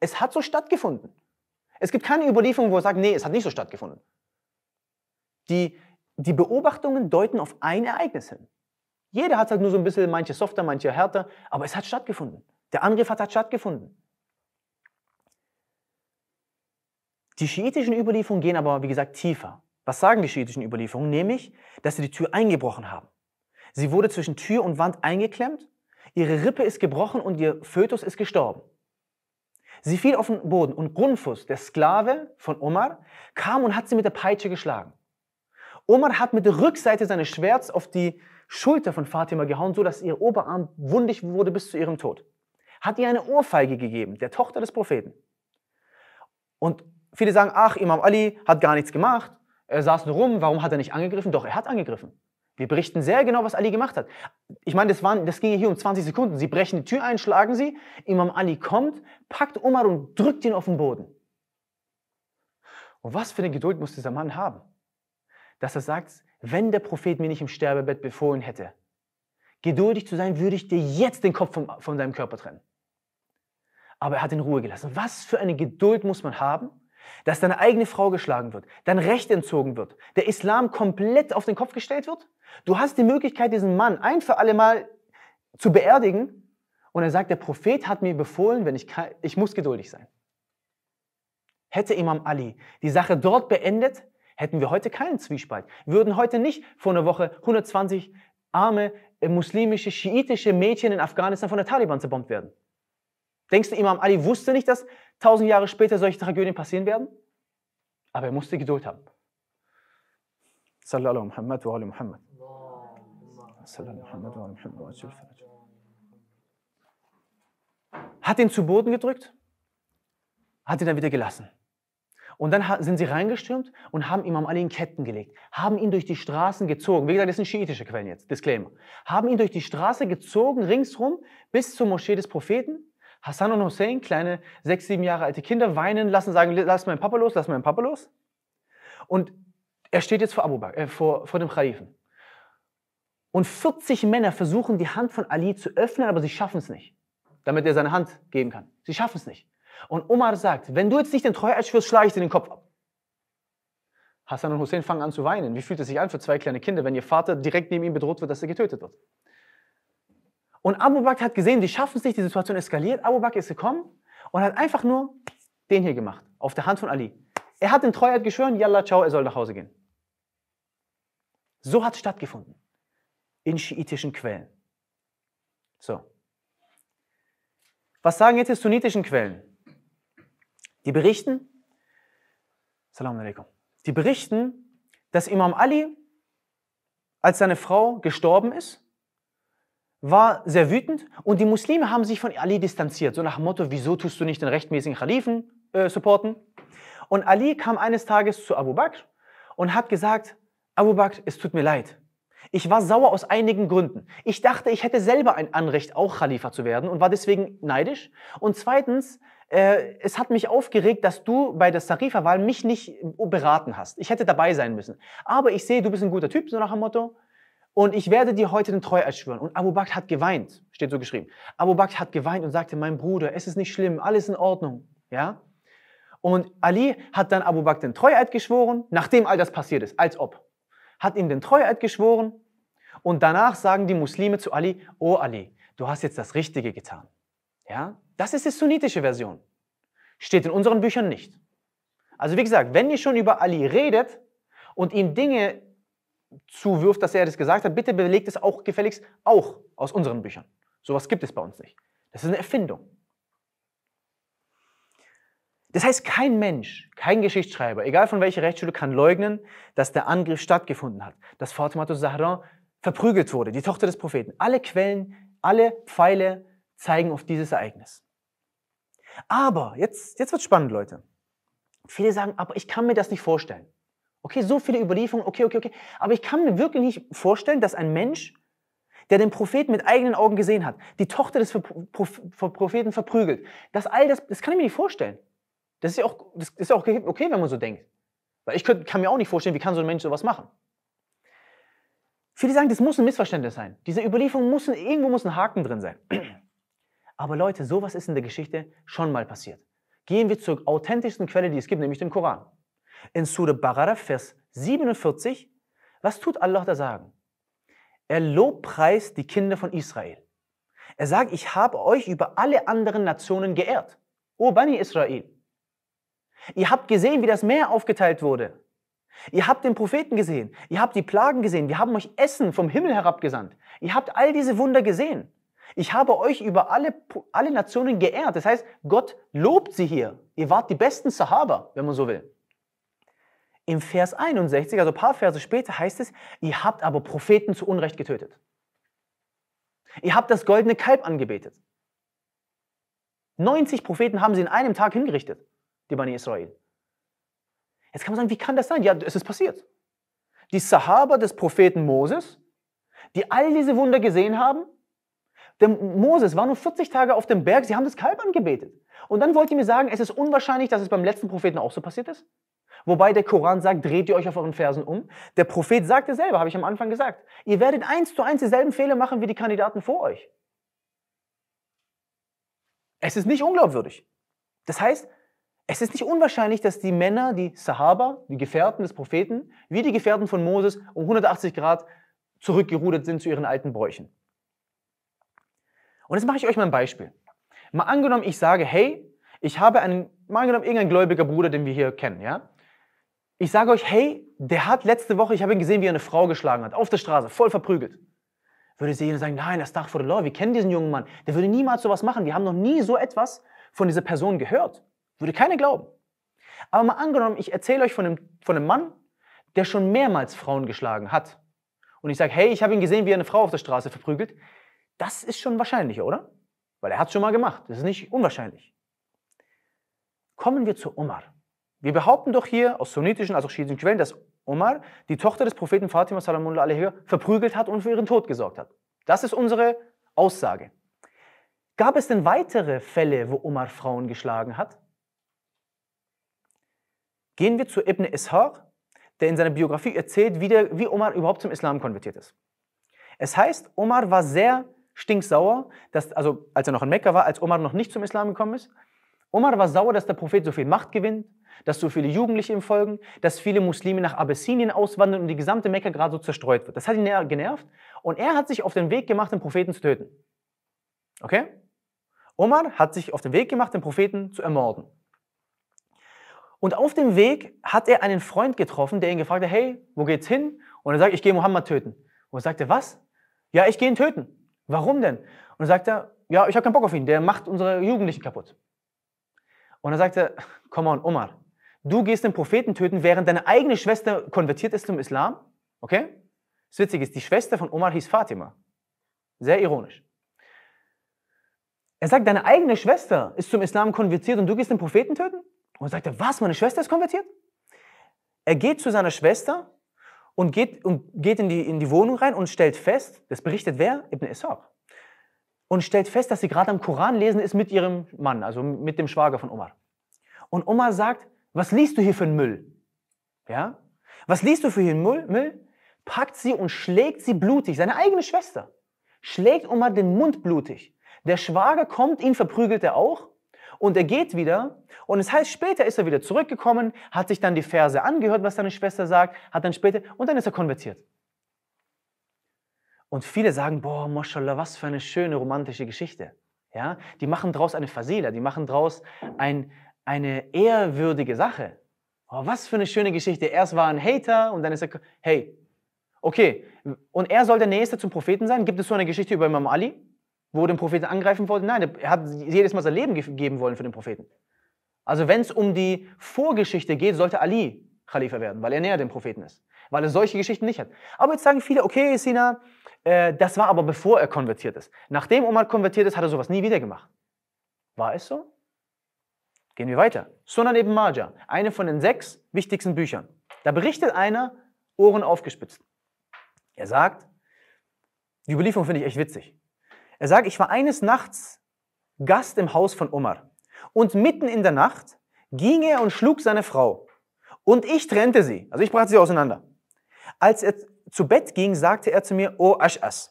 Es hat so stattgefunden. Es gibt keine Überlieferung, wo er sagt, nee, es hat nicht so stattgefunden. Die, die Beobachtungen deuten auf ein Ereignis hin. Jeder hat es halt nur so ein bisschen, manche softer, manche härter, aber es hat stattgefunden. Der Angriff hat, hat stattgefunden. Die schiitischen Überlieferungen gehen aber, wie gesagt, tiefer. Was sagen die schiitischen Überlieferungen? Nämlich, dass sie die Tür eingebrochen haben. Sie wurde zwischen Tür und Wand eingeklemmt, ihre Rippe ist gebrochen und ihr Fötus ist gestorben. Sie fiel auf den Boden und Grundfus, der Sklave von Omar, kam und hat sie mit der Peitsche geschlagen. Omar hat mit der Rückseite seines Schwerts auf die Schulter von Fatima gehauen, sodass ihr Oberarm wundig wurde bis zu ihrem Tod. Hat ihr eine Ohrfeige gegeben, der Tochter des Propheten. Und viele sagen, ach, Imam Ali hat gar nichts gemacht, er saß nur rum, warum hat er nicht angegriffen? Doch, er hat angegriffen. Wir berichten sehr genau, was Ali gemacht hat. Ich meine, das, waren, das ging hier um 20 Sekunden. Sie brechen die Tür ein, schlagen sie. Imam Ali kommt, packt Umar und drückt ihn auf den Boden. Und was für eine Geduld muss dieser Mann haben, dass er sagt, wenn der Prophet mir nicht im Sterbebett befohlen hätte, geduldig zu sein, würde ich dir jetzt den Kopf vom, von deinem Körper trennen. Aber er hat ihn in Ruhe gelassen. Was für eine Geduld muss man haben, dass deine eigene Frau geschlagen wird, dein Recht entzogen wird, der Islam komplett auf den Kopf gestellt wird? Du hast die Möglichkeit, diesen Mann ein für alle Mal zu beerdigen. Und er sagt, der Prophet hat mir befohlen, wenn ich, kann, ich muss geduldig sein. Hätte Imam Ali die Sache dort beendet, hätten wir heute keinen Zwiespalt. Wir würden heute nicht vor einer Woche 120 arme äh, muslimische, schiitische Mädchen in Afghanistan von der Taliban zerbombt werden. Denkst du, Imam Ali wusste nicht, dass tausend Jahre später solche Tragödien passieren werden. Aber er musste Geduld haben. Sallallahu Muhammad wa Muhammad. Hat ihn zu Boden gedrückt, hat ihn dann wieder gelassen. Und dann sind sie reingestürmt und haben Imam Ali in Ketten gelegt, haben ihn durch die Straßen gezogen. Wie gesagt, das sind schiitische Quellen jetzt, Disclaimer. Haben ihn durch die Straße gezogen, ringsrum, bis zur Moschee des Propheten Hassan und Hussein, kleine sechs, sieben Jahre alte Kinder, weinen, lassen sagen, lass meinen Papa los, lass meinen Papa los. Und er steht jetzt vor, Abu Bakr, äh, vor, vor dem Khalifen. Und 40 Männer versuchen, die Hand von Ali zu öffnen, aber sie schaffen es nicht, damit er seine Hand geben kann. Sie schaffen es nicht. Und Omar sagt, wenn du jetzt nicht den Treueid schwörst, schlage ich dir den Kopf ab. Hassan und Hussein fangen an zu weinen. Wie fühlt es sich an für zwei kleine Kinder, wenn ihr Vater direkt neben ihm bedroht wird, dass er getötet wird? Und Abu Bakr hat gesehen, die schaffen es nicht, die Situation eskaliert. Abu Bakr ist gekommen und hat einfach nur den hier gemacht, auf der Hand von Ali. Er hat den Treuheit geschworen, Yallah, ciao, er soll nach Hause gehen. So hat es stattgefunden. In schiitischen Quellen. So. Was sagen jetzt die sunnitischen Quellen? Die berichten, Salam alaikum, die berichten, dass Imam Ali, als seine Frau gestorben ist, war sehr wütend und die Muslime haben sich von Ali distanziert, so nach dem Motto, wieso tust du nicht den rechtmäßigen Khalifen äh, supporten? Und Ali kam eines Tages zu Abu Bakr und hat gesagt, Abu Bakr, es tut mir leid. Ich war sauer aus einigen Gründen. Ich dachte, ich hätte selber ein Anrecht, auch Khalifa zu werden und war deswegen neidisch. Und zweitens, äh, es hat mich aufgeregt, dass du bei der Sarifa-Wahl mich nicht beraten hast. Ich hätte dabei sein müssen. Aber ich sehe, du bist ein guter Typ, so nach dem Motto. Und ich werde dir heute den Treu erschwören. Und Abu Bakr hat geweint, steht so geschrieben. Abu Bakr hat geweint und sagte, mein Bruder, es ist nicht schlimm, alles in Ordnung. Ja? Und Ali hat dann Abu Bakr den Treueid geschworen, nachdem all das passiert ist, als ob. Hat ihm den Treueid geschworen und danach sagen die Muslime zu Ali, oh Ali, du hast jetzt das Richtige getan. Ja? Das ist die sunnitische Version. Steht in unseren Büchern nicht. Also wie gesagt, wenn ihr schon über Ali redet und ihm Dinge zuwirft, dass er das gesagt hat, bitte belegt es auch gefälligst auch aus unseren Büchern. Sowas gibt es bei uns nicht. Das ist eine Erfindung. Das heißt, kein Mensch, kein Geschichtsschreiber, egal von welcher Rechtsschule, kann leugnen, dass der Angriff stattgefunden hat, dass Fatimatu Zahra verprügelt wurde, die Tochter des Propheten. Alle Quellen, alle Pfeile zeigen auf dieses Ereignis. Aber, jetzt, jetzt wird spannend, Leute. Viele sagen, aber ich kann mir das nicht vorstellen. Okay, so viele Überlieferungen, okay, okay, okay. Aber ich kann mir wirklich nicht vorstellen, dass ein Mensch, der den Propheten mit eigenen Augen gesehen hat, die Tochter des Propheten verprügelt, dass all das, das kann ich mir nicht vorstellen. Das ist ja auch, das ist ja auch okay, wenn man so denkt. Weil ich kann mir auch nicht vorstellen, wie kann so ein Mensch sowas machen. Viele sagen, das muss ein Missverständnis sein. Diese Überlieferung muss, irgendwo muss ein Haken drin sein. Aber Leute, sowas ist in der Geschichte schon mal passiert. Gehen wir zur authentischsten Quelle, die es gibt, nämlich dem Koran. In Surah Barara, Vers 47, was tut Allah da sagen? Er lobpreist die Kinder von Israel. Er sagt, ich habe euch über alle anderen Nationen geehrt. O Bani Israel. Ihr habt gesehen, wie das Meer aufgeteilt wurde. Ihr habt den Propheten gesehen. Ihr habt die Plagen gesehen. Wir haben euch Essen vom Himmel herabgesandt. Ihr habt all diese Wunder gesehen. Ich habe euch über alle, alle Nationen geehrt. Das heißt, Gott lobt sie hier. Ihr wart die besten Sahaba, wenn man so will. Im Vers 61, also ein paar Verse später, heißt es, ihr habt aber Propheten zu Unrecht getötet. Ihr habt das goldene Kalb angebetet. 90 Propheten haben sie in einem Tag hingerichtet, die Bani Israel. Jetzt kann man sagen, wie kann das sein? Ja, es ist passiert. Die Sahaba des Propheten Moses, die all diese Wunder gesehen haben, der Moses war nur 40 Tage auf dem Berg, sie haben das Kalb angebetet. Und dann wollt ihr mir sagen, es ist unwahrscheinlich, dass es beim letzten Propheten auch so passiert ist? Wobei der Koran sagt, dreht ihr euch auf euren Versen um. Der Prophet sagte selber, habe ich am Anfang gesagt, ihr werdet eins zu eins dieselben Fehler machen wie die Kandidaten vor euch. Es ist nicht unglaubwürdig. Das heißt, es ist nicht unwahrscheinlich, dass die Männer, die Sahaba, die Gefährten des Propheten, wie die Gefährten von Moses um 180 Grad zurückgerudert sind zu ihren alten Bräuchen. Und jetzt mache ich euch mal ein Beispiel. Mal angenommen, ich sage, hey, ich habe einen, mal angenommen, irgendein gläubiger Bruder, den wir hier kennen, ja? Ich sage euch, hey, der hat letzte Woche, ich habe ihn gesehen, wie er eine Frau geschlagen hat, auf der Straße, voll verprügelt. Würde sie sagen, nein, das Dach vor der Law, wir kennen diesen jungen Mann, der würde niemals sowas machen, wir haben noch nie so etwas von dieser Person gehört. Würde keiner glauben. Aber mal angenommen, ich erzähle euch von einem, von einem Mann, der schon mehrmals Frauen geschlagen hat. Und ich sage, hey, ich habe ihn gesehen, wie er eine Frau auf der Straße verprügelt. Das ist schon wahrscheinlicher, oder? Weil er hat es schon mal gemacht. Das ist nicht unwahrscheinlich. Kommen wir zu Omar. Wir behaupten doch hier aus sunnitischen also auch schiitischen Quellen, dass Omar die Tochter des Propheten Fatima Salamullah alaihi verprügelt hat und für ihren Tod gesorgt hat. Das ist unsere Aussage. Gab es denn weitere Fälle, wo Omar Frauen geschlagen hat? Gehen wir zu Ibn Ishaq, der in seiner Biografie erzählt, wie, der, wie Omar überhaupt zum Islam konvertiert ist. Es heißt, Omar war sehr stinksauer, dass, also als er noch in Mekka war, als Omar noch nicht zum Islam gekommen ist. Omar war sauer, dass der Prophet so viel Macht gewinnt, dass so viele Jugendliche ihm folgen, dass viele Muslime nach Abessinien auswandern und die gesamte Mekka gerade so zerstreut wird. Das hat ihn genervt und er hat sich auf den Weg gemacht, den Propheten zu töten. Okay? Omar hat sich auf den Weg gemacht, den Propheten zu ermorden. Und auf dem Weg hat er einen Freund getroffen, der ihn gefragt hat, hey, wo geht's hin? Und er sagt, ich gehe Mohammed töten. Und er sagte, was? Ja, ich gehe ihn töten. Warum denn? Und er sagte, ja, ich habe keinen Bock auf ihn, der macht unsere Jugendlichen kaputt. Und er sagte, come on, Omar, Du gehst den Propheten töten, während deine eigene Schwester konvertiert ist zum Islam. Okay? Das Witzige ist, die Schwester von Omar hieß Fatima. Sehr ironisch. Er sagt, deine eigene Schwester ist zum Islam konvertiert und du gehst den Propheten töten? Und sagt er, was, meine Schwester ist konvertiert? Er geht zu seiner Schwester und geht, und geht in, die, in die Wohnung rein und stellt fest, das berichtet wer? Ibn Ishaq. Und stellt fest, dass sie gerade am Koran lesen ist mit ihrem Mann, also mit dem Schwager von Omar. Und Omar sagt, was liest du hier für einen Müll? Ja? Was liest du für hier einen Müll? Müll? Packt sie und schlägt sie blutig, seine eigene Schwester. Schlägt Oma den Mund blutig. Der Schwager kommt, ihn verprügelt er auch und er geht wieder. Und es das heißt, später ist er wieder zurückgekommen, hat sich dann die Verse angehört, was seine Schwester sagt, hat dann später, und dann ist er konvertiert. Und viele sagen, boah, Moschallah, was für eine schöne romantische Geschichte. Ja, die machen daraus eine Fasila, die machen daraus ein, eine ehrwürdige Sache. Oh, was für eine schöne Geschichte. Erst war ein Hater und dann ist er, hey, okay, und er soll der Nächste zum Propheten sein? Gibt es so eine Geschichte über Imam Ali, wo den Propheten angreifen wollte? Nein, er hat jedes Mal sein Leben geben wollen für den Propheten. Also wenn es um die Vorgeschichte geht, sollte Ali Khalifa werden, weil er näher dem Propheten ist, weil er solche Geschichten nicht hat. Aber jetzt sagen viele, okay, Sina, äh, das war aber bevor er konvertiert ist. Nachdem Omar konvertiert ist, hat er sowas nie wieder gemacht. War es so? Gehen wir weiter. Sunan ibn Majah, eine von den sechs wichtigsten Büchern. Da berichtet einer, Ohren aufgespitzt. Er sagt, die Überlieferung finde ich echt witzig. Er sagt, ich war eines Nachts Gast im Haus von Omar. Und mitten in der Nacht ging er und schlug seine Frau. Und ich trennte sie. Also ich brachte sie auseinander. Als er zu Bett ging, sagte er zu mir, O Ash'as,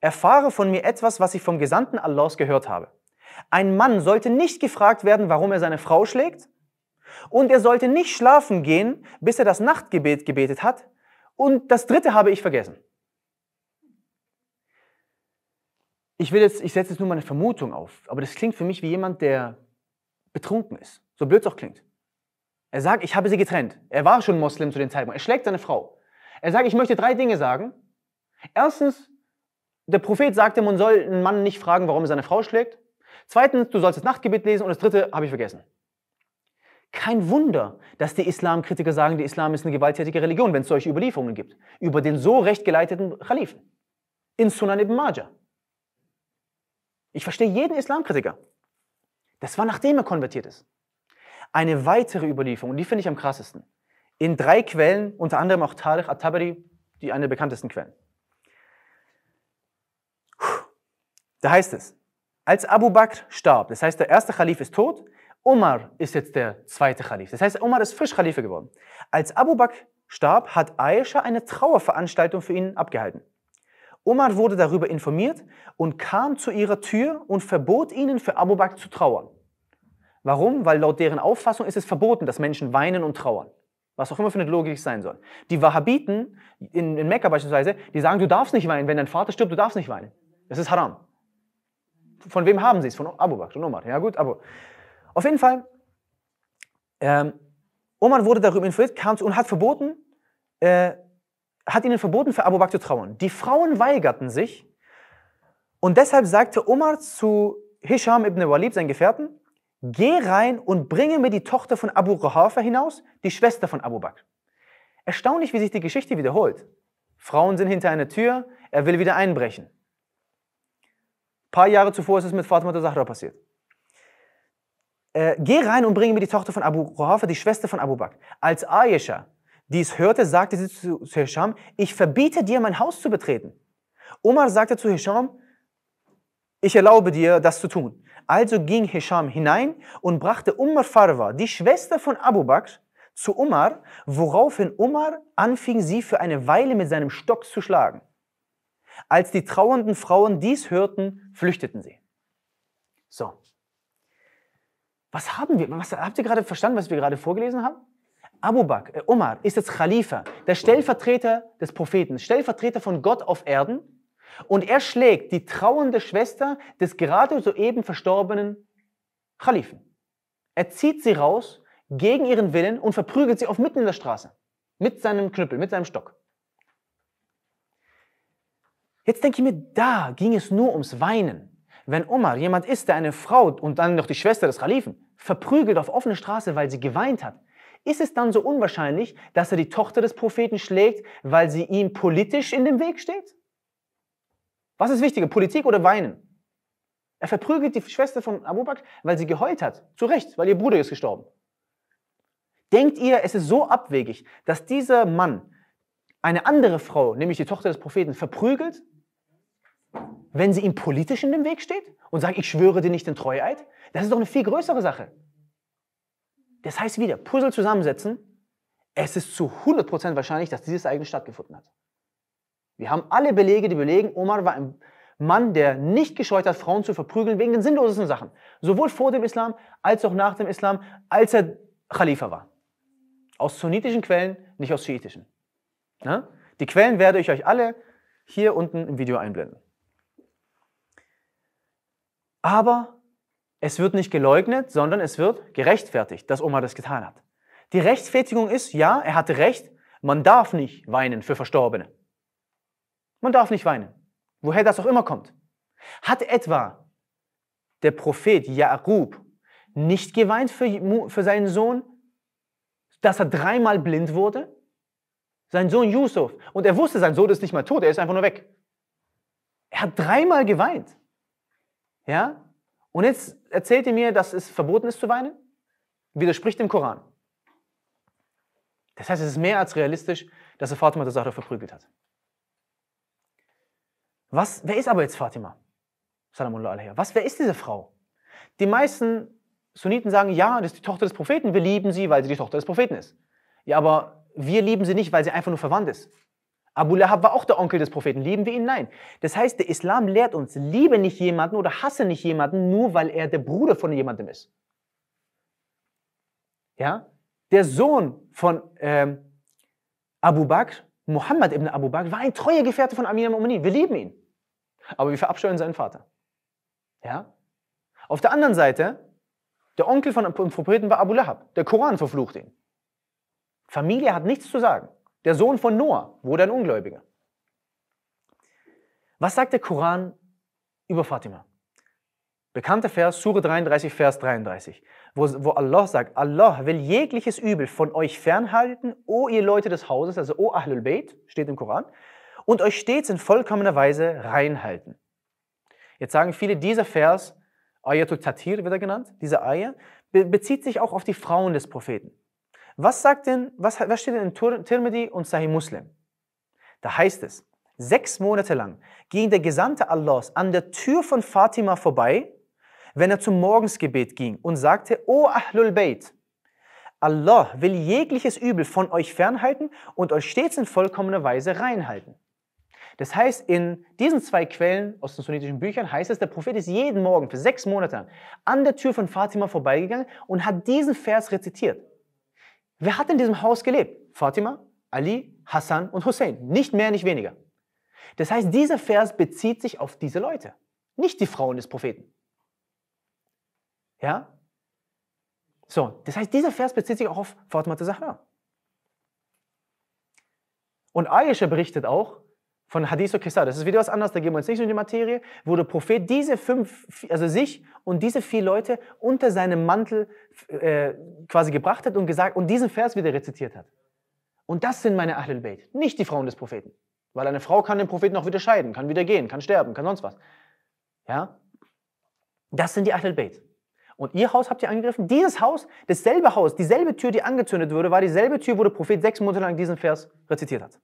erfahre von mir etwas, was ich vom Gesandten Allahs gehört habe. Ein Mann sollte nicht gefragt werden, warum er seine Frau schlägt. Und er sollte nicht schlafen gehen, bis er das Nachtgebet gebetet hat. Und das dritte habe ich vergessen. Ich will jetzt, ich setze jetzt nur meine Vermutung auf, aber das klingt für mich wie jemand, der betrunken ist. So blöd es auch klingt. Er sagt, ich habe sie getrennt. Er war schon Moslem zu den Zeitpunkt. Er schlägt seine Frau. Er sagt, ich möchte drei Dinge sagen. Erstens, der Prophet sagte, man soll einen Mann nicht fragen, warum er seine Frau schlägt. Zweitens, du sollst das Nachtgebet lesen. Und das dritte habe ich vergessen. Kein Wunder, dass die Islamkritiker sagen, der Islam ist eine gewalttätige Religion, wenn es solche Überlieferungen gibt. Über den so recht geleiteten Khalifen. In Sunan ibn Majah. Ich verstehe jeden Islamkritiker. Das war nachdem er konvertiert ist. Eine weitere Überlieferung, die finde ich am krassesten. In drei Quellen, unter anderem auch Tariq at-Tabari, die eine der bekanntesten Quellen. Da heißt es, als Abu Bakr starb, das heißt, der erste Khalif ist tot, Umar ist jetzt der zweite Khalif. Das heißt, Umar ist frisch Khalife geworden. Als Abu Bakr starb, hat Aisha eine Trauerveranstaltung für ihn abgehalten. Umar wurde darüber informiert und kam zu ihrer Tür und verbot ihnen für Abu Bakr zu trauern. Warum? Weil laut deren Auffassung ist es verboten, dass Menschen weinen und trauern. Was auch immer für eine Logik sein soll. Die Wahhabiten in, in Mekka beispielsweise, die sagen, du darfst nicht weinen, wenn dein Vater stirbt, du darfst nicht weinen. Das ist haram von wem haben sie es? Von Abu Bakr und Omar. Ja gut, aber auf jeden Fall, ähm, Omar wurde darüber informiert, kam zu und hat verboten, äh, hat ihnen verboten, für Abu Bakr zu trauen. Die Frauen weigerten sich und deshalb sagte Omar zu Hisham ibn Walid, seinen Gefährten, geh rein und bringe mir die Tochter von Abu Rahafa hinaus, die Schwester von Abu Bakr. Erstaunlich, wie sich die Geschichte wiederholt. Frauen sind hinter einer Tür, er will wieder einbrechen. Ein paar Jahre zuvor ist es mit Fatima Zahra passiert. Äh, geh rein und bringe mir die Tochter von Abu Rahafa, die Schwester von Abu Bakr. Als Ayesha dies hörte, sagte sie zu, zu Hisham, ich verbiete dir, mein Haus zu betreten. Omar sagte zu Hisham, ich erlaube dir, das zu tun. Also ging Hisham hinein und brachte Umar Farwa, die Schwester von Abu Bakr, zu Umar, woraufhin Umar anfing, sie für eine Weile mit seinem Stock zu schlagen. Als die trauernden Frauen dies hörten, flüchteten sie. So. Was haben wir? Was, habt ihr gerade verstanden, was wir gerade vorgelesen haben? Abu Bakr, äh, Omar ist jetzt Khalifa, der Stellvertreter des Propheten, Stellvertreter von Gott auf Erden. Und er schlägt die trauernde Schwester des gerade soeben verstorbenen Khalifen. Er zieht sie raus gegen ihren Willen und verprügelt sie auf mitten in der Straße. Mit seinem Knüppel, mit seinem Stock. Jetzt denke ich mir, da ging es nur ums Weinen. Wenn Omar jemand ist, der eine Frau und dann noch die Schwester des Kalifen verprügelt auf offener Straße, weil sie geweint hat, ist es dann so unwahrscheinlich, dass er die Tochter des Propheten schlägt, weil sie ihm politisch in dem Weg steht? Was ist wichtiger, Politik oder Weinen? Er verprügelt die Schwester von Abu Bakr, weil sie geheult hat. Zu Recht, weil ihr Bruder ist gestorben. Denkt ihr, es ist so abwegig, dass dieser Mann eine andere Frau, nämlich die Tochter des Propheten, verprügelt, wenn sie ihm politisch in den Weg steht und sagt, ich schwöre dir nicht den Treueid, das ist doch eine viel größere Sache. Das heißt wieder, Puzzle zusammensetzen, es ist zu 100% wahrscheinlich, dass dieses Ereignis stattgefunden hat. Wir haben alle Belege, die belegen, Omar war ein Mann, der nicht gescheut hat, Frauen zu verprügeln wegen den sinnlosesten Sachen. Sowohl vor dem Islam als auch nach dem Islam, als er Khalifa war. Aus sunnitischen Quellen, nicht aus schiitischen. Die Quellen werde ich euch alle hier unten im Video einblenden. Aber es wird nicht geleugnet, sondern es wird gerechtfertigt, dass Oma das getan hat. Die Rechtfertigung ist, ja, er hatte recht, man darf nicht weinen für Verstorbene. Man darf nicht weinen, woher das auch immer kommt. Hat etwa der Prophet Jaakub nicht geweint für, für seinen Sohn, dass er dreimal blind wurde? Sein Sohn Yusuf. Und er wusste, sein Sohn ist nicht mal tot, er ist einfach nur weg. Er hat dreimal geweint. Ja? Und jetzt erzählt ihr mir, dass es verboten ist zu weinen? Widerspricht dem Koran. Das heißt, es ist mehr als realistisch, dass er Fatima der Sache verprügelt hat. Was, wer ist aber jetzt Fatima? Was, wer ist diese Frau? Die meisten Sunniten sagen, ja, das ist die Tochter des Propheten, wir lieben sie, weil sie die Tochter des Propheten ist. Ja, aber wir lieben sie nicht, weil sie einfach nur verwandt ist. Abu Lahab war auch der Onkel des Propheten. Lieben wir ihn? Nein. Das heißt, der Islam lehrt uns, liebe nicht jemanden oder hasse nicht jemanden, nur weil er der Bruder von jemandem ist. Ja? Der Sohn von ähm, Abu Bakr, Muhammad ibn Abu Bakr, war ein treuer Gefährte von Amir al-Mu'minin. Wir lieben ihn. Aber wir verabscheuen seinen Vater. Ja? Auf der anderen Seite, der Onkel von dem Propheten war Abu Lahab. Der Koran verflucht ihn. Familie hat nichts zu sagen. Der Sohn von Noah wurde ein Ungläubiger. Was sagt der Koran über Fatima? Bekannter Vers, Sure 33, Vers 33, wo, wo Allah sagt, Allah will jegliches Übel von euch fernhalten, o ihr Leute des Hauses, also o Ahlul Bayt, steht im Koran, und euch stets in vollkommener Weise reinhalten. Jetzt sagen viele, dieser Vers, Ayatul Tatir wird er genannt, diese Ayah, bezieht sich auch auf die Frauen des Propheten. Was sagt denn, was, was steht denn in Tur Tirmidhi und Sahih Muslim? Da heißt es, sechs Monate lang ging der Gesandte Allahs an der Tür von Fatima vorbei, wenn er zum Morgensgebet ging und sagte, O Ahlul Bayt, Allah will jegliches Übel von euch fernhalten und euch stets in vollkommener Weise reinhalten. Das heißt, in diesen zwei Quellen aus den sunnitischen Büchern heißt es, der Prophet ist jeden Morgen für sechs Monate an der Tür von Fatima vorbeigegangen und hat diesen Vers rezitiert. Wer hat in diesem Haus gelebt? Fatima, Ali, Hassan und Hussein. Nicht mehr, nicht weniger. Das heißt, dieser Vers bezieht sich auf diese Leute, nicht die Frauen des Propheten. Ja? So, das heißt, dieser Vers bezieht sich auch auf Fatima Zahra. Und Aisha berichtet auch, von Hadith Kisar, das ist wieder was anderes, da gehen wir uns nicht in die Materie, wo der Prophet diese fünf, also sich und diese vier Leute unter seinem Mantel äh, quasi gebracht hat und gesagt und diesen Vers wieder rezitiert hat. Und das sind meine Ahlul Bayt, nicht die Frauen des Propheten. Weil eine Frau kann den Propheten auch wieder scheiden, kann wieder gehen, kann sterben, kann sonst was. Ja? Das sind die Ahlul Bayt. Und ihr Haus habt ihr angegriffen. Dieses Haus, dasselbe Haus, dieselbe Tür, die angezündet wurde, war dieselbe Tür, wo der Prophet sechs Monate lang diesen Vers rezitiert hat.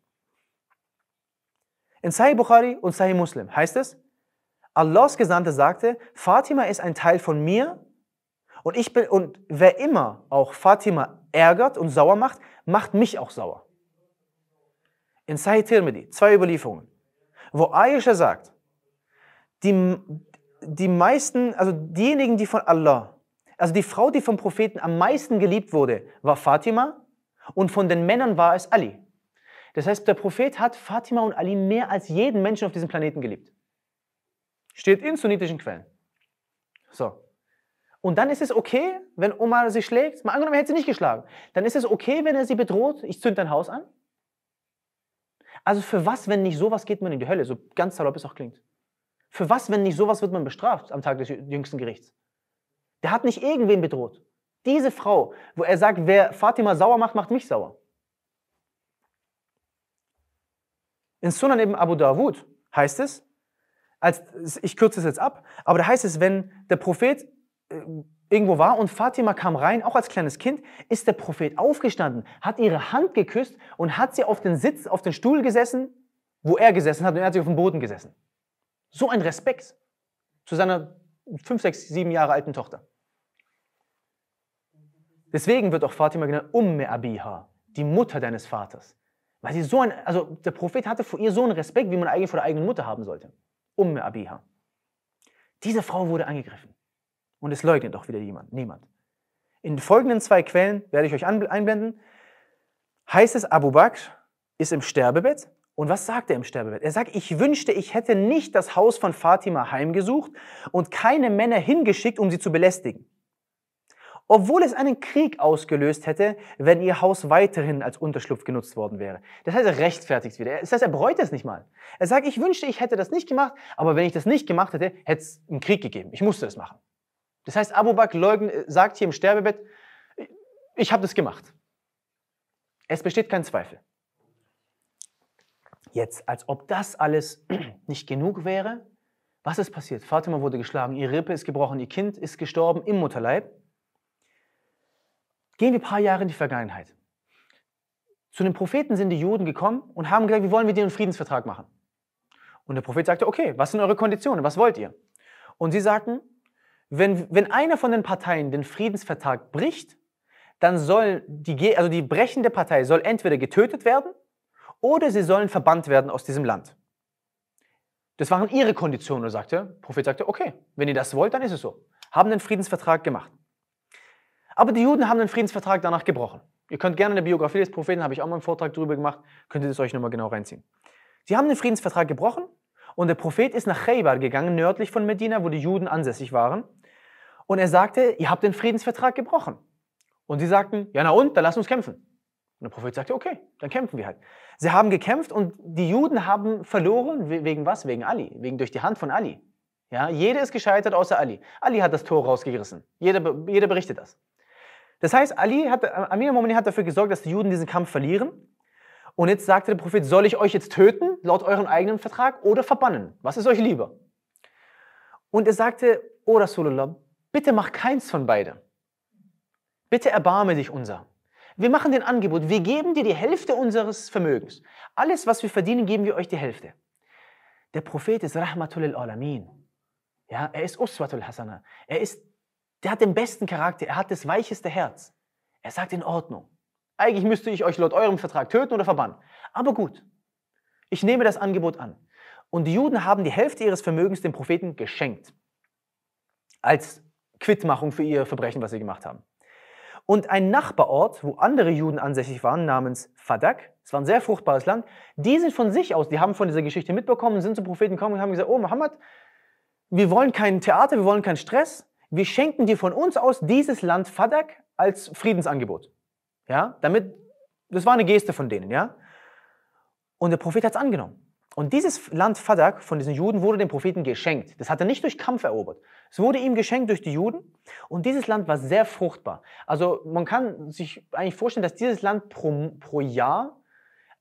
In Sahih Bukhari und Sahih Muslim heißt es, Allahs Gesandte sagte, Fatima ist ein Teil von mir und ich bin, und wer immer auch Fatima ärgert und sauer macht, macht mich auch sauer. In Sahih Tirmidhi, zwei Überlieferungen, wo Aisha sagt, die, die meisten, also diejenigen, die von Allah, also die Frau, die vom Propheten am meisten geliebt wurde, war Fatima und von den Männern war es Ali. Das heißt, der Prophet hat Fatima und Ali mehr als jeden Menschen auf diesem Planeten geliebt. Steht in sunnitischen Quellen. So. Und dann ist es okay, wenn Omar sie schlägt. Mal angenommen, er hätte sie nicht geschlagen. Dann ist es okay, wenn er sie bedroht, ich zünd dein Haus an. Also für was, wenn nicht sowas, geht man in die Hölle, so ganz salopp es auch klingt. Für was, wenn nicht sowas, wird man bestraft am Tag des jüngsten Gerichts? Der hat nicht irgendwen bedroht. Diese Frau, wo er sagt, wer Fatima sauer macht, macht mich sauer. In Sunan eben Abu Dawud heißt es, als, ich kürze es jetzt ab, aber da heißt es, wenn der Prophet äh, irgendwo war und Fatima kam rein, auch als kleines Kind, ist der Prophet aufgestanden, hat ihre Hand geküsst und hat sie auf den Sitz, auf den Stuhl gesessen, wo er gesessen hat und er hat sie auf dem Boden gesessen. So ein Respekt zu seiner fünf, sechs, sieben Jahre alten Tochter. Deswegen wird auch Fatima genannt Umme Abiha, die Mutter deines Vaters. Weil sie so ein, also der Prophet hatte vor ihr so einen Respekt, wie man eigentlich vor der eigenen Mutter haben sollte. Umme Abiha. Diese Frau wurde angegriffen. Und es leugnet auch wieder jemand, niemand. In folgenden zwei Quellen werde ich euch einblenden. Heißt es, Abu Bakr ist im Sterbebett. Und was sagt er im Sterbebett? Er sagt, ich wünschte, ich hätte nicht das Haus von Fatima heimgesucht und keine Männer hingeschickt, um sie zu belästigen obwohl es einen Krieg ausgelöst hätte, wenn ihr Haus weiterhin als Unterschlupf genutzt worden wäre. Das heißt, er rechtfertigt es wieder. Das heißt, er bereut es nicht mal. Er sagt, ich wünschte, ich hätte das nicht gemacht, aber wenn ich das nicht gemacht hätte, hätte es einen Krieg gegeben. Ich musste das machen. Das heißt, Abu Bakr leugnet, äh, sagt hier im Sterbebett, ich habe das gemacht. Es besteht kein Zweifel. Jetzt, als ob das alles nicht genug wäre, was ist passiert? Fatima wurde geschlagen, ihre Rippe ist gebrochen, ihr Kind ist gestorben im Mutterleib. Gehen wir ein paar Jahre in die Vergangenheit. Zu den Propheten sind die Juden gekommen und haben gesagt, wie wollen wir dir einen Friedensvertrag machen? Und der Prophet sagte, okay, was sind eure Konditionen? Was wollt ihr? Und sie sagten, wenn, wenn einer von den Parteien den Friedensvertrag bricht, dann soll die, also die brechende Partei soll entweder getötet werden oder sie sollen verbannt werden aus diesem Land. Das waren ihre Konditionen, sagte, der Prophet sagte, okay, wenn ihr das wollt, dann ist es so. Haben den Friedensvertrag gemacht. Aber die Juden haben den Friedensvertrag danach gebrochen. Ihr könnt gerne in der Biografie des Propheten, habe ich auch mal einen Vortrag darüber gemacht, könnt ihr das euch nochmal genau reinziehen. Sie haben den Friedensvertrag gebrochen und der Prophet ist nach Chaybar gegangen, nördlich von Medina, wo die Juden ansässig waren. Und er sagte, ihr habt den Friedensvertrag gebrochen. Und sie sagten, ja na und, dann lass uns kämpfen. Und der Prophet sagte, okay, dann kämpfen wir halt. Sie haben gekämpft und die Juden haben verloren, wegen was? Wegen Ali, wegen durch die Hand von Ali. Ja, jeder ist gescheitert außer Ali. Ali hat das Tor rausgerissen. Jeder, jeder berichtet das. Das heißt, Ali hat, äh, Amir al hat dafür gesorgt, dass die Juden diesen Kampf verlieren. Und jetzt sagte der Prophet, soll ich euch jetzt töten, laut eurem eigenen Vertrag, oder verbannen? Was ist euch lieber? Und er sagte, O Rasulullah, bitte mach keins von beiden. Bitte erbarme dich unser. Wir machen den Angebot, wir geben dir die Hälfte unseres Vermögens. Alles, was wir verdienen, geben wir euch die Hälfte. Der Prophet ist Rahmatul Alamin. Ja, er ist Uswatul Hasana. Er ist der hat den besten Charakter, er hat das weicheste Herz. Er sagt in Ordnung. Eigentlich müsste ich euch laut eurem Vertrag töten oder verbannen. Aber gut, ich nehme das Angebot an. Und die Juden haben die Hälfte ihres Vermögens dem Propheten geschenkt. Als Quittmachung für ihr Verbrechen, was sie gemacht haben. Und ein Nachbarort, wo andere Juden ansässig waren, namens Fadak, es war ein sehr fruchtbares Land, die sind von sich aus, die haben von dieser Geschichte mitbekommen, sind zum Propheten gekommen und haben gesagt, oh Mohammed, wir wollen kein Theater, wir wollen keinen Stress, wir schenken dir von uns aus dieses Land Fadak als Friedensangebot. Ja, damit, das war eine Geste von denen, ja. Und der Prophet hat es angenommen. Und dieses Land Fadak von diesen Juden wurde dem Propheten geschenkt. Das hat er nicht durch Kampf erobert. Es wurde ihm geschenkt durch die Juden. Und dieses Land war sehr fruchtbar. Also man kann sich eigentlich vorstellen, dass dieses Land pro, pro Jahr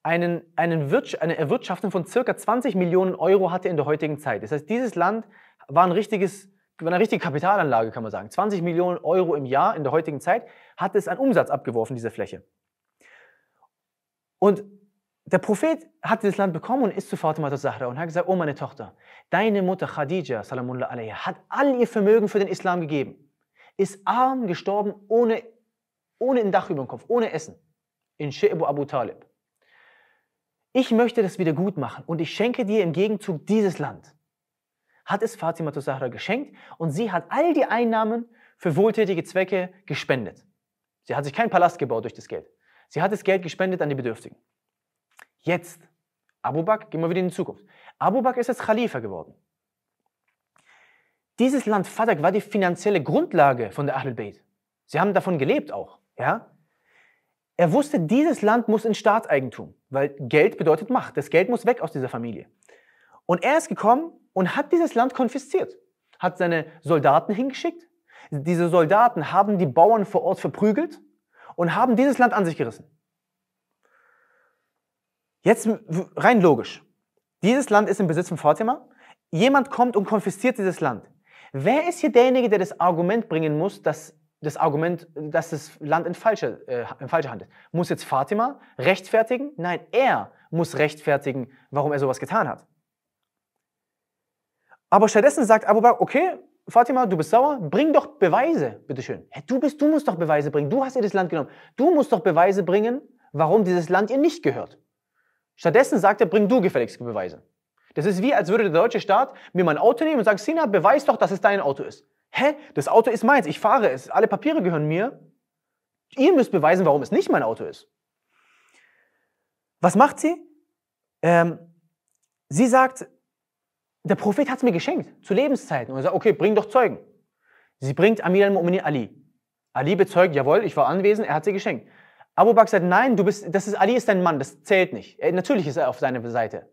einen, einen eine Erwirtschaftung von circa 20 Millionen Euro hatte in der heutigen Zeit. Das heißt, dieses Land war ein richtiges eine richtige Kapitalanlage, kann man sagen. 20 Millionen Euro im Jahr in der heutigen Zeit hat es an Umsatz abgeworfen, diese Fläche. Und der Prophet hat dieses Land bekommen und ist zu Fatima al-Zahra und hat gesagt, oh meine Tochter, deine Mutter Khadija salamullah alayha, hat all ihr Vermögen für den Islam gegeben, ist arm gestorben, ohne, ohne ein Dach über dem Kopf, ohne Essen, in Shebu Abu Talib. Ich möchte das wieder gut machen und ich schenke dir im Gegenzug dieses Land hat es Fatima Zahra geschenkt und sie hat all die Einnahmen für wohltätige Zwecke gespendet. Sie hat sich keinen Palast gebaut durch das Geld. Sie hat das Geld gespendet an die Bedürftigen. Jetzt, Abu Bakr, gehen wir wieder in die Zukunft. Abu Bakr ist jetzt Khalifa geworden. Dieses Land Fadak war die finanzielle Grundlage von der Ahlul Bayt. Sie haben davon gelebt auch. Ja? Er wusste, dieses Land muss in Staatseigentum, weil Geld bedeutet Macht. Das Geld muss weg aus dieser Familie. Und er ist gekommen und hat dieses Land konfisziert, hat seine Soldaten hingeschickt. Diese Soldaten haben die Bauern vor Ort verprügelt und haben dieses Land an sich gerissen. Jetzt rein logisch. Dieses Land ist im Besitz von Fatima. Jemand kommt und konfisziert dieses Land. Wer ist hier derjenige, der das Argument bringen muss, dass das Argument, dass das Land in falsche, äh, in falsche Hand ist? Muss jetzt Fatima rechtfertigen? Nein, er muss rechtfertigen, warum er sowas getan hat. Aber stattdessen sagt Abu Bakr, okay, Fatima, du bist sauer, bring doch Beweise, bitteschön. Hä, du, bist, du musst doch Beweise bringen, du hast ihr das Land genommen. Du musst doch Beweise bringen, warum dieses Land ihr nicht gehört. Stattdessen sagt er, bring du gefälligst Beweise. Das ist wie, als würde der deutsche Staat mir mein Auto nehmen und sagen, Sina, beweis doch, dass es dein Auto ist. Hä? Das Auto ist meins, ich fahre es, alle Papiere gehören mir. Ihr müsst beweisen, warum es nicht mein Auto ist. Was macht sie? Ähm, sie sagt, der Prophet hat es mir geschenkt, zu Lebenszeiten. Und er sagt, okay, bring doch Zeugen. Sie bringt Amir al mumini Ali. Ali bezeugt, jawohl, ich war anwesend, er hat sie geschenkt. Abu Bakr sagt, nein, du bist, das ist, Ali ist dein Mann, das zählt nicht. Er, natürlich ist er auf seiner Seite.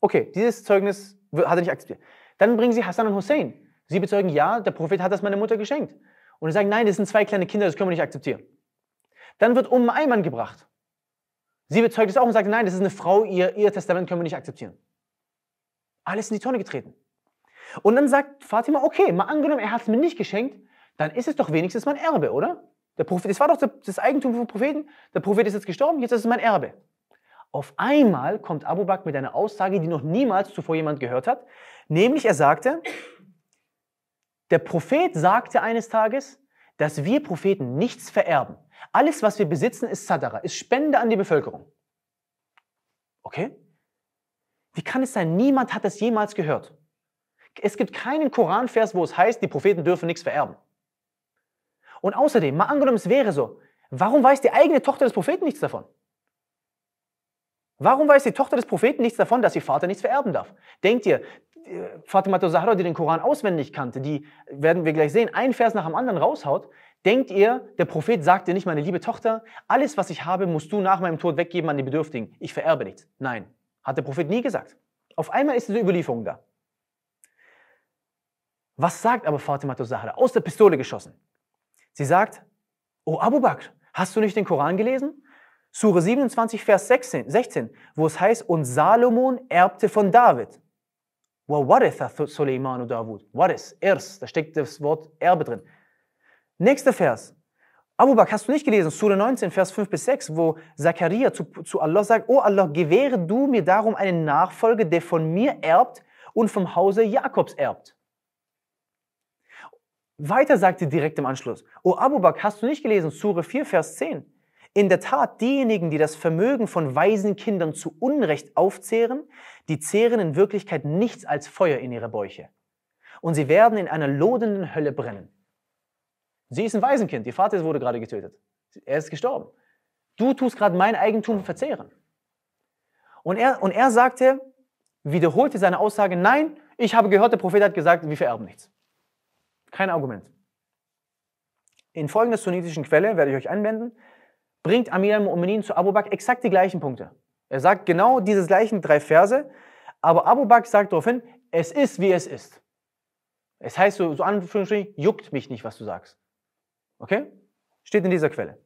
Okay, dieses Zeugnis hat er nicht akzeptiert. Dann bringen sie Hassan und Hussein. Sie bezeugen, ja, der Prophet hat das meiner Mutter geschenkt. Und sie sagen, nein, das sind zwei kleine Kinder, das können wir nicht akzeptieren. Dann wird Um Ayman gebracht. Sie bezeugt es auch und sagt, nein, das ist eine Frau, ihr, ihr Testament können wir nicht akzeptieren alles in die Tonne getreten. Und dann sagt Fatima, okay, mal angenommen, er hat es mir nicht geschenkt, dann ist es doch wenigstens mein Erbe, oder? Der Prophet, es war doch das Eigentum vom Propheten, der Prophet ist jetzt gestorben, jetzt ist es mein Erbe. Auf einmal kommt Abu Bakr mit einer Aussage, die noch niemals zuvor jemand gehört hat, nämlich er sagte, der Prophet sagte eines Tages, dass wir Propheten nichts vererben. Alles, was wir besitzen, ist Sadara, ist Spende an die Bevölkerung. Okay? Wie kann es sein? Niemand hat das jemals gehört. Es gibt keinen Koranvers, wo es heißt, die Propheten dürfen nichts vererben. Und außerdem, mal angenommen, es wäre so, warum weiß die eigene Tochter des Propheten nichts davon? Warum weiß die Tochter des Propheten nichts davon, dass ihr Vater nichts vererben darf? Denkt ihr, äh, Fatima Zahra, die den Koran auswendig kannte, die werden wir gleich sehen, einen Vers nach dem anderen raushaut, denkt ihr, der Prophet sagt dir nicht, meine liebe Tochter, alles, was ich habe, musst du nach meinem Tod weggeben an die Bedürftigen. Ich vererbe nichts. Nein, hat der Prophet nie gesagt. Auf einmal ist diese Überlieferung da. Was sagt aber Fatima Zahra? Aus der Pistole geschossen. Sie sagt, O oh, Abu Bakr, hast du nicht den Koran gelesen? Sure 27, Vers 16, 16 wo es heißt, und Salomon erbte von David. Waritha Suleimanu Waris, ers, da steckt das Wort Erbe drin. Nächster Vers, Abu Bakr, hast du nicht gelesen, Sura 19, Vers 5 bis 6, wo Zakaria zu, zu Allah sagt, Oh Allah, gewähre du mir darum einen Nachfolger, der von mir erbt und vom Hause Jakobs erbt. Weiter sagt sagte direkt im Anschluss, O Abu Bakr, hast du nicht gelesen, Sura 4, Vers 10, in der Tat, diejenigen, die das Vermögen von weisen Kindern zu Unrecht aufzehren, die zehren in Wirklichkeit nichts als Feuer in ihre Bäuche. Und sie werden in einer lodenden Hölle brennen. Sie ist ein Waisenkind, ihr Vater wurde gerade getötet. Er ist gestorben. Du tust gerade mein Eigentum verzehren. Und er, und er sagte, wiederholte seine Aussage, nein, ich habe gehört, der Prophet hat gesagt, wir vererben nichts. Kein Argument. In folgender sunnitischen Quelle, werde ich euch anwenden, bringt Amir al-Mu'minin zu Abu Bakr exakt die gleichen Punkte. Er sagt genau diese gleichen drei Verse, aber Abu Bakr sagt daraufhin, es ist, wie es ist. Es heißt so, so Anführungsstrichen, juckt mich nicht, was du sagst. Okay? Steht in dieser Quelle.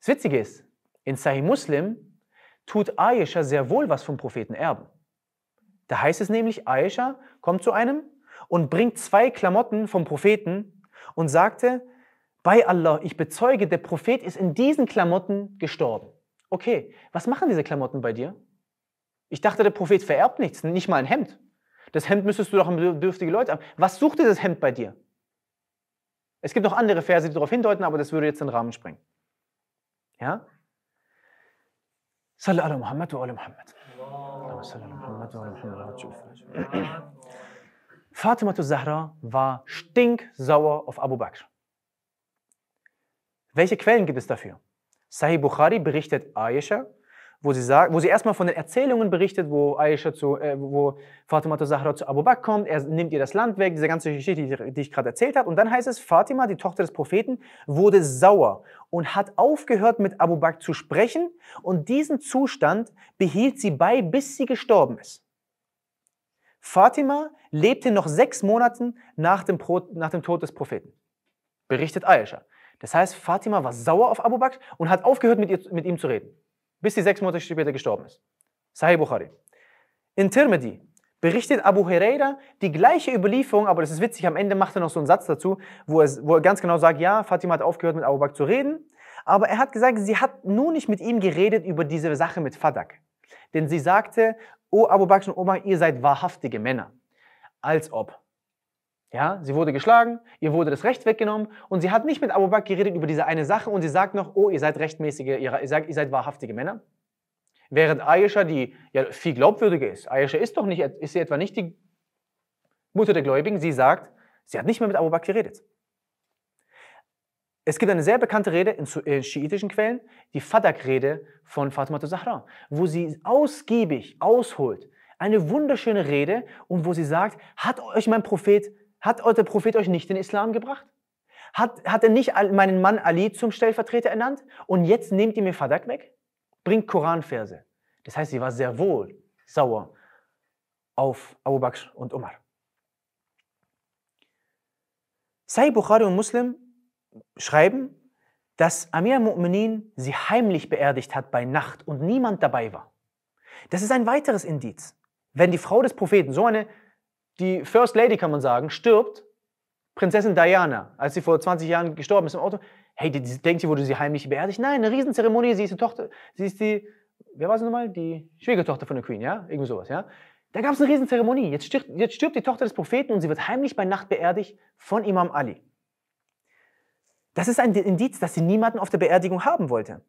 Das Witzige ist, in Sahih Muslim tut Aisha sehr wohl was vom Propheten erben. Da heißt es nämlich, Aisha kommt zu einem und bringt zwei Klamotten vom Propheten und sagte, bei Allah, ich bezeuge, der Prophet ist in diesen Klamotten gestorben. Okay, was machen diese Klamotten bei dir? Ich dachte, der Prophet vererbt nichts, nicht mal ein Hemd. Das Hemd müsstest du doch an bedürftige Leute haben. Was sucht dieses Hemd bei dir? Es gibt noch andere Verse, die darauf hindeuten, aber das würde jetzt den Rahmen sprengen. Ja? Salli ala Muhammad wa ala Muhammad. Fatima Zahra war stinksauer auf Abu Bakr. Welche Quellen gibt es dafür? Sahih Bukhari berichtet Aisha, wo sie, sagt, wo sie erstmal von den Erzählungen berichtet, wo, Aisha zu, äh, wo Fatima zu Zahra zu Abu Bakr kommt, er nimmt ihr das Land weg, diese ganze Geschichte, die, die ich gerade erzählt habe. Und dann heißt es, Fatima, die Tochter des Propheten, wurde sauer und hat aufgehört, mit Abu Bakr zu sprechen. Und diesen Zustand behielt sie bei, bis sie gestorben ist. Fatima lebte noch sechs Monate nach dem, Pro, nach dem Tod des Propheten, berichtet Aisha. Das heißt, Fatima war sauer auf Abu Bakr und hat aufgehört, mit, ihr, mit ihm zu reden bis sie sechs Monate später gestorben ist. Sahih Bukhari. In Tirmidhi berichtet Abu Huraira die gleiche Überlieferung, aber das ist witzig, am Ende macht er noch so einen Satz dazu, wo er, wo er ganz genau sagt, ja, Fatima hat aufgehört mit Abu Bakr zu reden, aber er hat gesagt, sie hat nur nicht mit ihm geredet über diese Sache mit Fadak. Denn sie sagte, O Abu Bakr und Omar, ihr seid wahrhaftige Männer. Als ob. Ja, sie wurde geschlagen, ihr wurde das Recht weggenommen und sie hat nicht mit Abu Bakr geredet über diese eine Sache und sie sagt noch, oh, ihr seid rechtmäßige, ihr seid, ihr seid wahrhaftige Männer. Während Aisha, die ja, viel glaubwürdiger ist, Aisha ist doch nicht, ist sie etwa nicht die Mutter der Gläubigen, sie sagt, sie hat nicht mehr mit Abu Bakr geredet. Es gibt eine sehr bekannte Rede in schiitischen Quellen, die Fadak-Rede von Fatima Zahra, wo sie ausgiebig ausholt, eine wunderschöne Rede und wo sie sagt, hat euch mein Prophet hat der Prophet euch nicht den Islam gebracht? Hat, hat er nicht meinen Mann Ali zum Stellvertreter ernannt? Und jetzt nehmt ihr mir Fadak weg? Bringt Koranverse. Das heißt, sie war sehr wohl sauer auf Abu Bakr und Umar. Sai Bukhari und Muslim schreiben, dass Amir Mu'minin sie heimlich beerdigt hat bei Nacht und niemand dabei war. Das ist ein weiteres Indiz. Wenn die Frau des Propheten so eine die First Lady, kann man sagen, stirbt, Prinzessin Diana, als sie vor 20 Jahren gestorben ist im Auto, hey, die, die, denkt sie, wurde sie heimlich beerdigt? Nein, eine Riesenzeremonie, sie ist die Tochter, sie ist die, wer war sie nochmal? Die Schwiegertochter von der Queen, ja? Irgendwie sowas, ja? Da gab es eine Riesenzeremonie. Jetzt stirbt, jetzt stirbt die Tochter des Propheten und sie wird heimlich bei Nacht beerdigt von Imam Ali. Das ist ein Indiz, dass sie niemanden auf der Beerdigung haben wollte.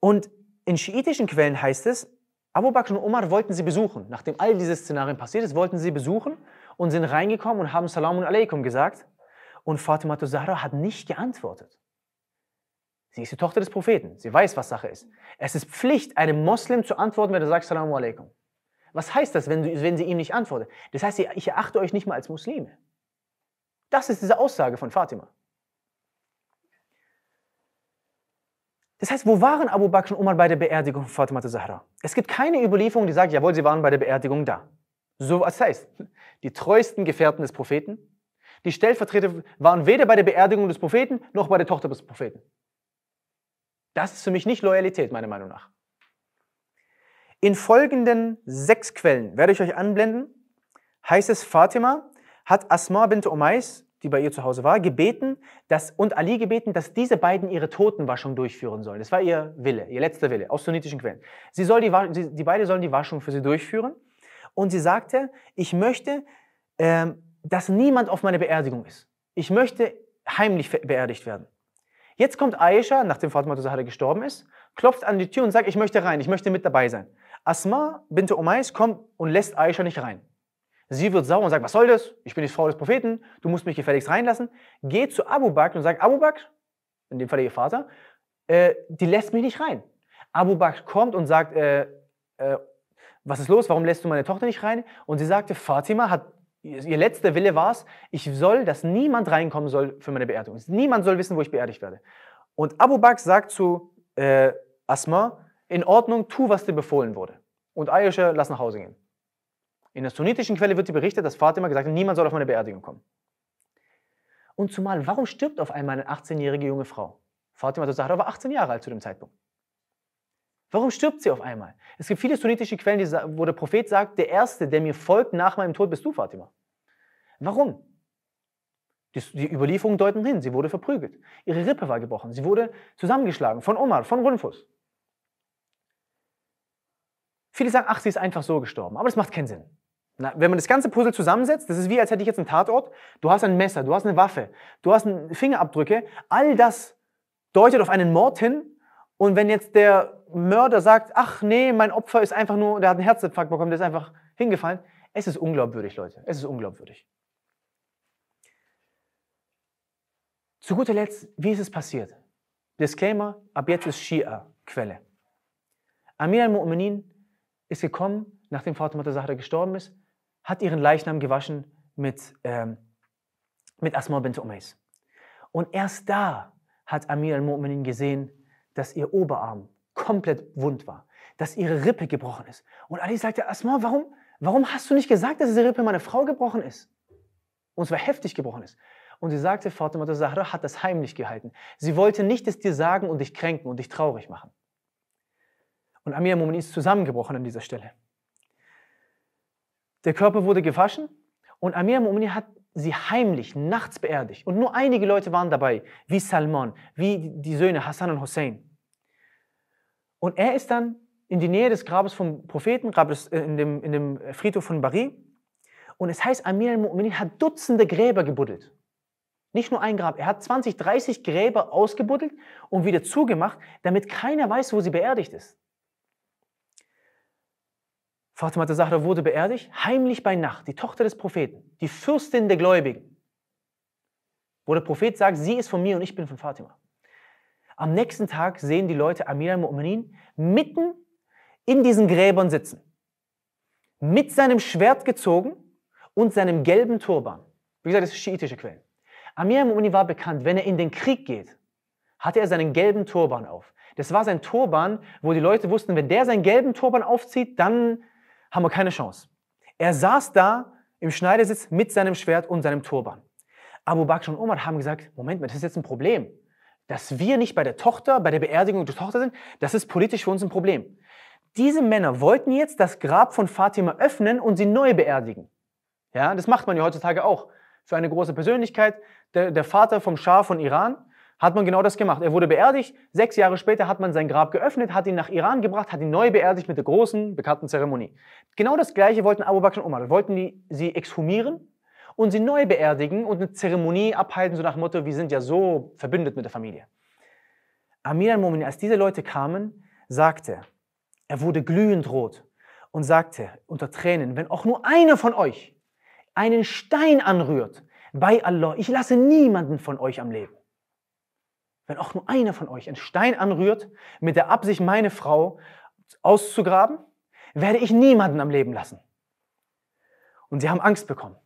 Und in schiitischen Quellen heißt es, Abu Bakr und Umar wollten sie besuchen. Nachdem all diese Szenarien passiert ist, wollten sie besuchen und sind reingekommen und haben Salamun alaikum gesagt. Und Fatima Zahra hat nicht geantwortet. Sie ist die Tochter des Propheten. Sie weiß, was Sache ist. Es ist Pflicht, einem Moslem zu antworten, wenn er sagt Salamu alaikum. Was heißt das, wenn, du, wenn sie ihm nicht antwortet? Das heißt, ich erachte euch nicht mal als Muslime. Das ist diese Aussage von Fatima. Das heißt, wo waren Abu Bakr und Umar bei der Beerdigung von Fatima Zahra? Es gibt keine Überlieferung, die sagt, jawohl, sie waren bei der Beerdigung da. So was heißt, die treuesten Gefährten des Propheten, die Stellvertreter waren weder bei der Beerdigung des Propheten noch bei der Tochter des Propheten. Das ist für mich nicht Loyalität, meiner Meinung nach. In folgenden sechs Quellen werde ich euch anblenden, heißt es, Fatima hat Asma bint Umais die bei ihr zu Hause war, gebeten dass, und Ali gebeten, dass diese beiden ihre Totenwaschung durchführen sollen. Das war ihr Wille, ihr letzter Wille aus sunnitischen Quellen. Sie soll die, die, die beiden sollen die Waschung für sie durchführen. Und sie sagte, ich möchte, ähm, dass niemand auf meiner Beerdigung ist. Ich möchte heimlich beerdigt werden. Jetzt kommt Aisha, nachdem Fatima Zahra gestorben ist, klopft an die Tür und sagt, ich möchte rein, ich möchte mit dabei sein. Asma bint Umais kommt und lässt Aisha nicht rein. Sie wird sauer und sagt, was soll das? Ich bin die Frau des Propheten, du musst mich gefälligst reinlassen. Geht zu Abu Bakr und sagt, Abu Bakr, in dem Fall ihr Vater, äh, die lässt mich nicht rein. Abu Bakr kommt und sagt, äh, äh, was ist los, warum lässt du meine Tochter nicht rein? Und sie sagte, Fatima hat, ihr letzter Wille war es, ich soll, dass niemand reinkommen soll für meine Beerdigung. Niemand soll wissen, wo ich beerdigt werde. Und Abu Bakr sagt zu äh, Asma, in Ordnung, tu, was dir befohlen wurde. Und Aisha, lass nach Hause gehen. In der sunnitischen Quelle wird sie berichtet, dass Fatima gesagt hat, niemand soll auf meine Beerdigung kommen. Und zumal, warum stirbt auf einmal eine 18-jährige junge Frau? Fatima Zahra war 18 Jahre alt zu dem Zeitpunkt. Warum stirbt sie auf einmal? Es gibt viele sunnitische Quellen, wo der Prophet sagt, der Erste, der mir folgt nach meinem Tod, bist du, Fatima. Warum? Die, Überlieferungen deuten hin, sie wurde verprügelt. Ihre Rippe war gebrochen, sie wurde zusammengeschlagen von Omar, von Runfus. Viele sagen, ach, sie ist einfach so gestorben, aber das macht keinen Sinn. Na, wenn man das ganze Puzzle zusammensetzt, das ist wie, als hätte ich jetzt einen Tatort, du hast ein Messer, du hast eine Waffe, du hast Fingerabdrücke, all das deutet auf einen Mord hin. Und wenn jetzt der Mörder sagt, ach nee, mein Opfer ist einfach nur, der hat einen Herzinfarkt bekommen, der ist einfach hingefallen, es ist unglaubwürdig, Leute, es ist unglaubwürdig. Zu guter Letzt, wie ist es passiert? Disclaimer, ab jetzt ist Shia Quelle. Amir al-Mu'minin ist gekommen, nachdem Fatimata Zahra gestorben ist, hat ihren Leichnam gewaschen mit, ähm, mit Asma bint Umais. Und erst da hat Amir al-Mu'minin gesehen, dass ihr Oberarm komplett wund war, dass ihre Rippe gebrochen ist. Und Ali sagte, Asma, warum, warum hast du nicht gesagt, dass diese Rippe meiner Frau gebrochen ist? Und zwar heftig gebrochen ist. Und sie sagte, Fatima Zahra hat das heimlich gehalten. Sie wollte nicht es dir sagen und dich kränken und dich traurig machen. Und Amir al-Mu'minin ist zusammengebrochen an dieser Stelle. Der Körper wurde gewaschen und Amir Mumini hat sie heimlich nachts beerdigt. Und nur einige Leute waren dabei, wie Salman, wie die Söhne Hassan und Hussein. Und er ist dann in die Nähe des Grabes vom Propheten, äh, in dem, in dem Friedhof von Bari. Und es heißt, Amir al-Mu'minin hat Dutzende Gräber gebuddelt. Nicht nur ein Grab, er hat 20, 30 Gräber ausgebuddelt und wieder zugemacht, damit keiner weiß, wo sie beerdigt ist. Fatima Zahra wurde beerdigt, heimlich bei Nacht, die Tochter des Propheten, die Fürstin der Gläubigen. Wo der Prophet sagt, sie ist von mir und ich bin von Fatima. Am nächsten Tag sehen die Leute Amir al-Mu'minin mitten in diesen Gräbern sitzen. Mit seinem Schwert gezogen und seinem gelben Turban. Wie gesagt, das ist schiitische Quellen. Amir al-Mu'minin war bekannt, wenn er in den Krieg geht, hatte er seinen gelben Turban auf. Das war sein Turban, wo die Leute wussten, wenn der seinen gelben Turban aufzieht, dann haben wir keine Chance. Er saß da im Schneidersitz mit seinem Schwert und seinem Turban. Abu Bakr und Omar haben gesagt, Moment mal, das ist jetzt ein Problem. Dass wir nicht bei der Tochter, bei der Beerdigung der Tochter sind, das ist politisch für uns ein Problem. Diese Männer wollten jetzt das Grab von Fatima öffnen und sie neu beerdigen. Ja, das macht man ja heutzutage auch. Für eine große Persönlichkeit, der, der Vater vom Schah von Iran, hat man genau das gemacht. Er wurde beerdigt, sechs Jahre später hat man sein Grab geöffnet, hat ihn nach Iran gebracht, hat ihn neu beerdigt mit der großen, bekannten Zeremonie. Genau das gleiche wollten Abu Bakr und Umar. Wollten die sie exhumieren und sie neu beerdigen und eine Zeremonie abhalten, so nach dem Motto, wir sind ja so verbündet mit der Familie. Amir al-Mumin, als diese Leute kamen, sagte, er wurde glühend rot und sagte unter Tränen, wenn auch nur einer von euch einen Stein anrührt, bei Allah, ich lasse niemanden von euch am Leben wenn auch nur einer von euch einen Stein anrührt, mit der Absicht, meine Frau auszugraben, werde ich niemanden am Leben lassen. Und sie haben Angst bekommen.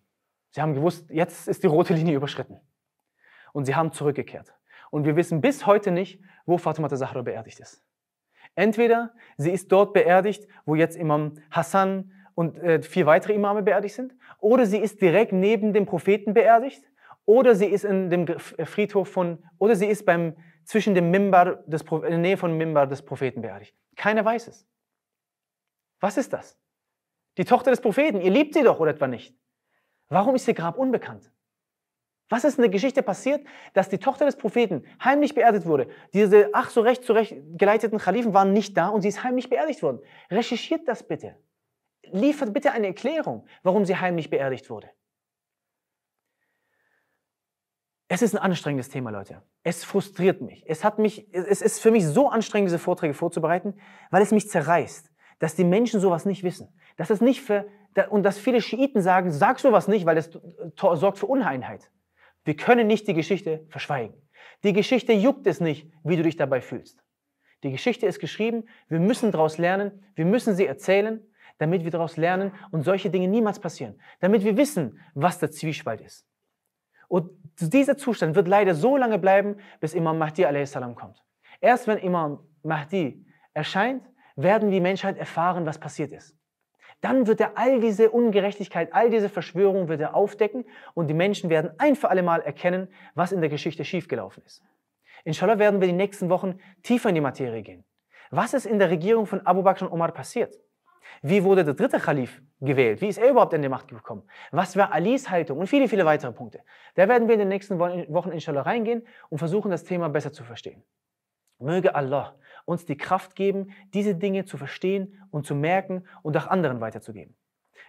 Sie haben gewusst, jetzt ist die rote Linie überschritten. Und sie haben zurückgekehrt. Und wir wissen bis heute nicht, wo Fatima Zahra beerdigt ist. Entweder sie ist dort beerdigt, wo jetzt Imam Hassan und äh, vier weitere Imame beerdigt sind, oder sie ist direkt neben dem Propheten beerdigt, oder sie ist in dem äh, Friedhof von, oder sie ist beim, zwischen dem Mimbar des, in der Nähe von Mimbar des Propheten beerdigt. Keiner weiß es. Was ist das? Die Tochter des Propheten, ihr liebt sie doch oder etwa nicht? Warum ist ihr Grab unbekannt? Was ist in der Geschichte passiert, dass die Tochter des Propheten heimlich beerdigt wurde? Diese ach so recht zurecht geleiteten Khalifen waren nicht da und sie ist heimlich beerdigt worden. Recherchiert das bitte. Liefert bitte eine Erklärung, warum sie heimlich beerdigt wurde. Es ist ein anstrengendes Thema, Leute. Es frustriert mich. Es hat mich, es ist für mich so anstrengend, diese Vorträge vorzubereiten, weil es mich zerreißt, dass die Menschen sowas nicht wissen. Dass es nicht für, und dass viele Schiiten sagen, sag sowas nicht, weil das äh, sorgt für Uneinheit. Wir können nicht die Geschichte verschweigen. Die Geschichte juckt es nicht, wie du dich dabei fühlst. Die Geschichte ist geschrieben, wir müssen daraus lernen, wir müssen sie erzählen, damit wir daraus lernen und solche Dinge niemals passieren. Damit wir wissen, was der Zwiespalt ist. Und dieser Zustand wird leider so lange bleiben, bis Imam Mahdi a.s. kommt. Erst wenn Imam Mahdi erscheint, werden die Menschheit erfahren, was passiert ist. Dann wird er all diese Ungerechtigkeit, all diese Verschwörung wird er aufdecken und die Menschen werden ein für alle Mal erkennen, was in der Geschichte schiefgelaufen ist. Inshallah werden wir die nächsten Wochen tiefer in die Materie gehen. Was ist in der Regierung von Abu Bakr und Omar passiert? Wie wurde der dritte Khalif gewählt? Wie ist er überhaupt in die Macht gekommen? Was war Alis Haltung? Und viele, viele weitere Punkte. Da werden wir in den nächsten Wochen inshallah reingehen und versuchen, das Thema besser zu verstehen. Möge Allah uns die Kraft geben, diese Dinge zu verstehen und zu merken und auch anderen weiterzugeben.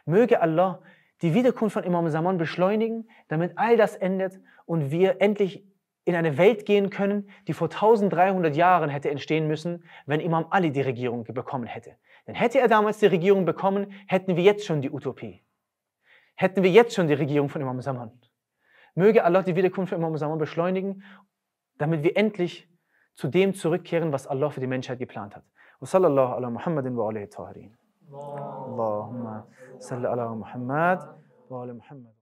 Möge Allah die Wiederkunft von Imam Saman beschleunigen, damit all das endet und wir endlich in eine Welt gehen können, die vor 1300 Jahren hätte entstehen müssen, wenn Imam Ali die Regierung bekommen hätte. Denn hätte er damals die Regierung bekommen, hätten wir jetzt schon die Utopie. Hätten wir jetzt schon die Regierung von Imam Saman. Möge Allah die Wiederkunft von Imam Saman beschleunigen, damit wir endlich zu dem zurückkehren, was Allah für die Menschheit geplant hat. وصلى الله على محمد وآله الطاهرين اللهم صل على محمد وآل محمد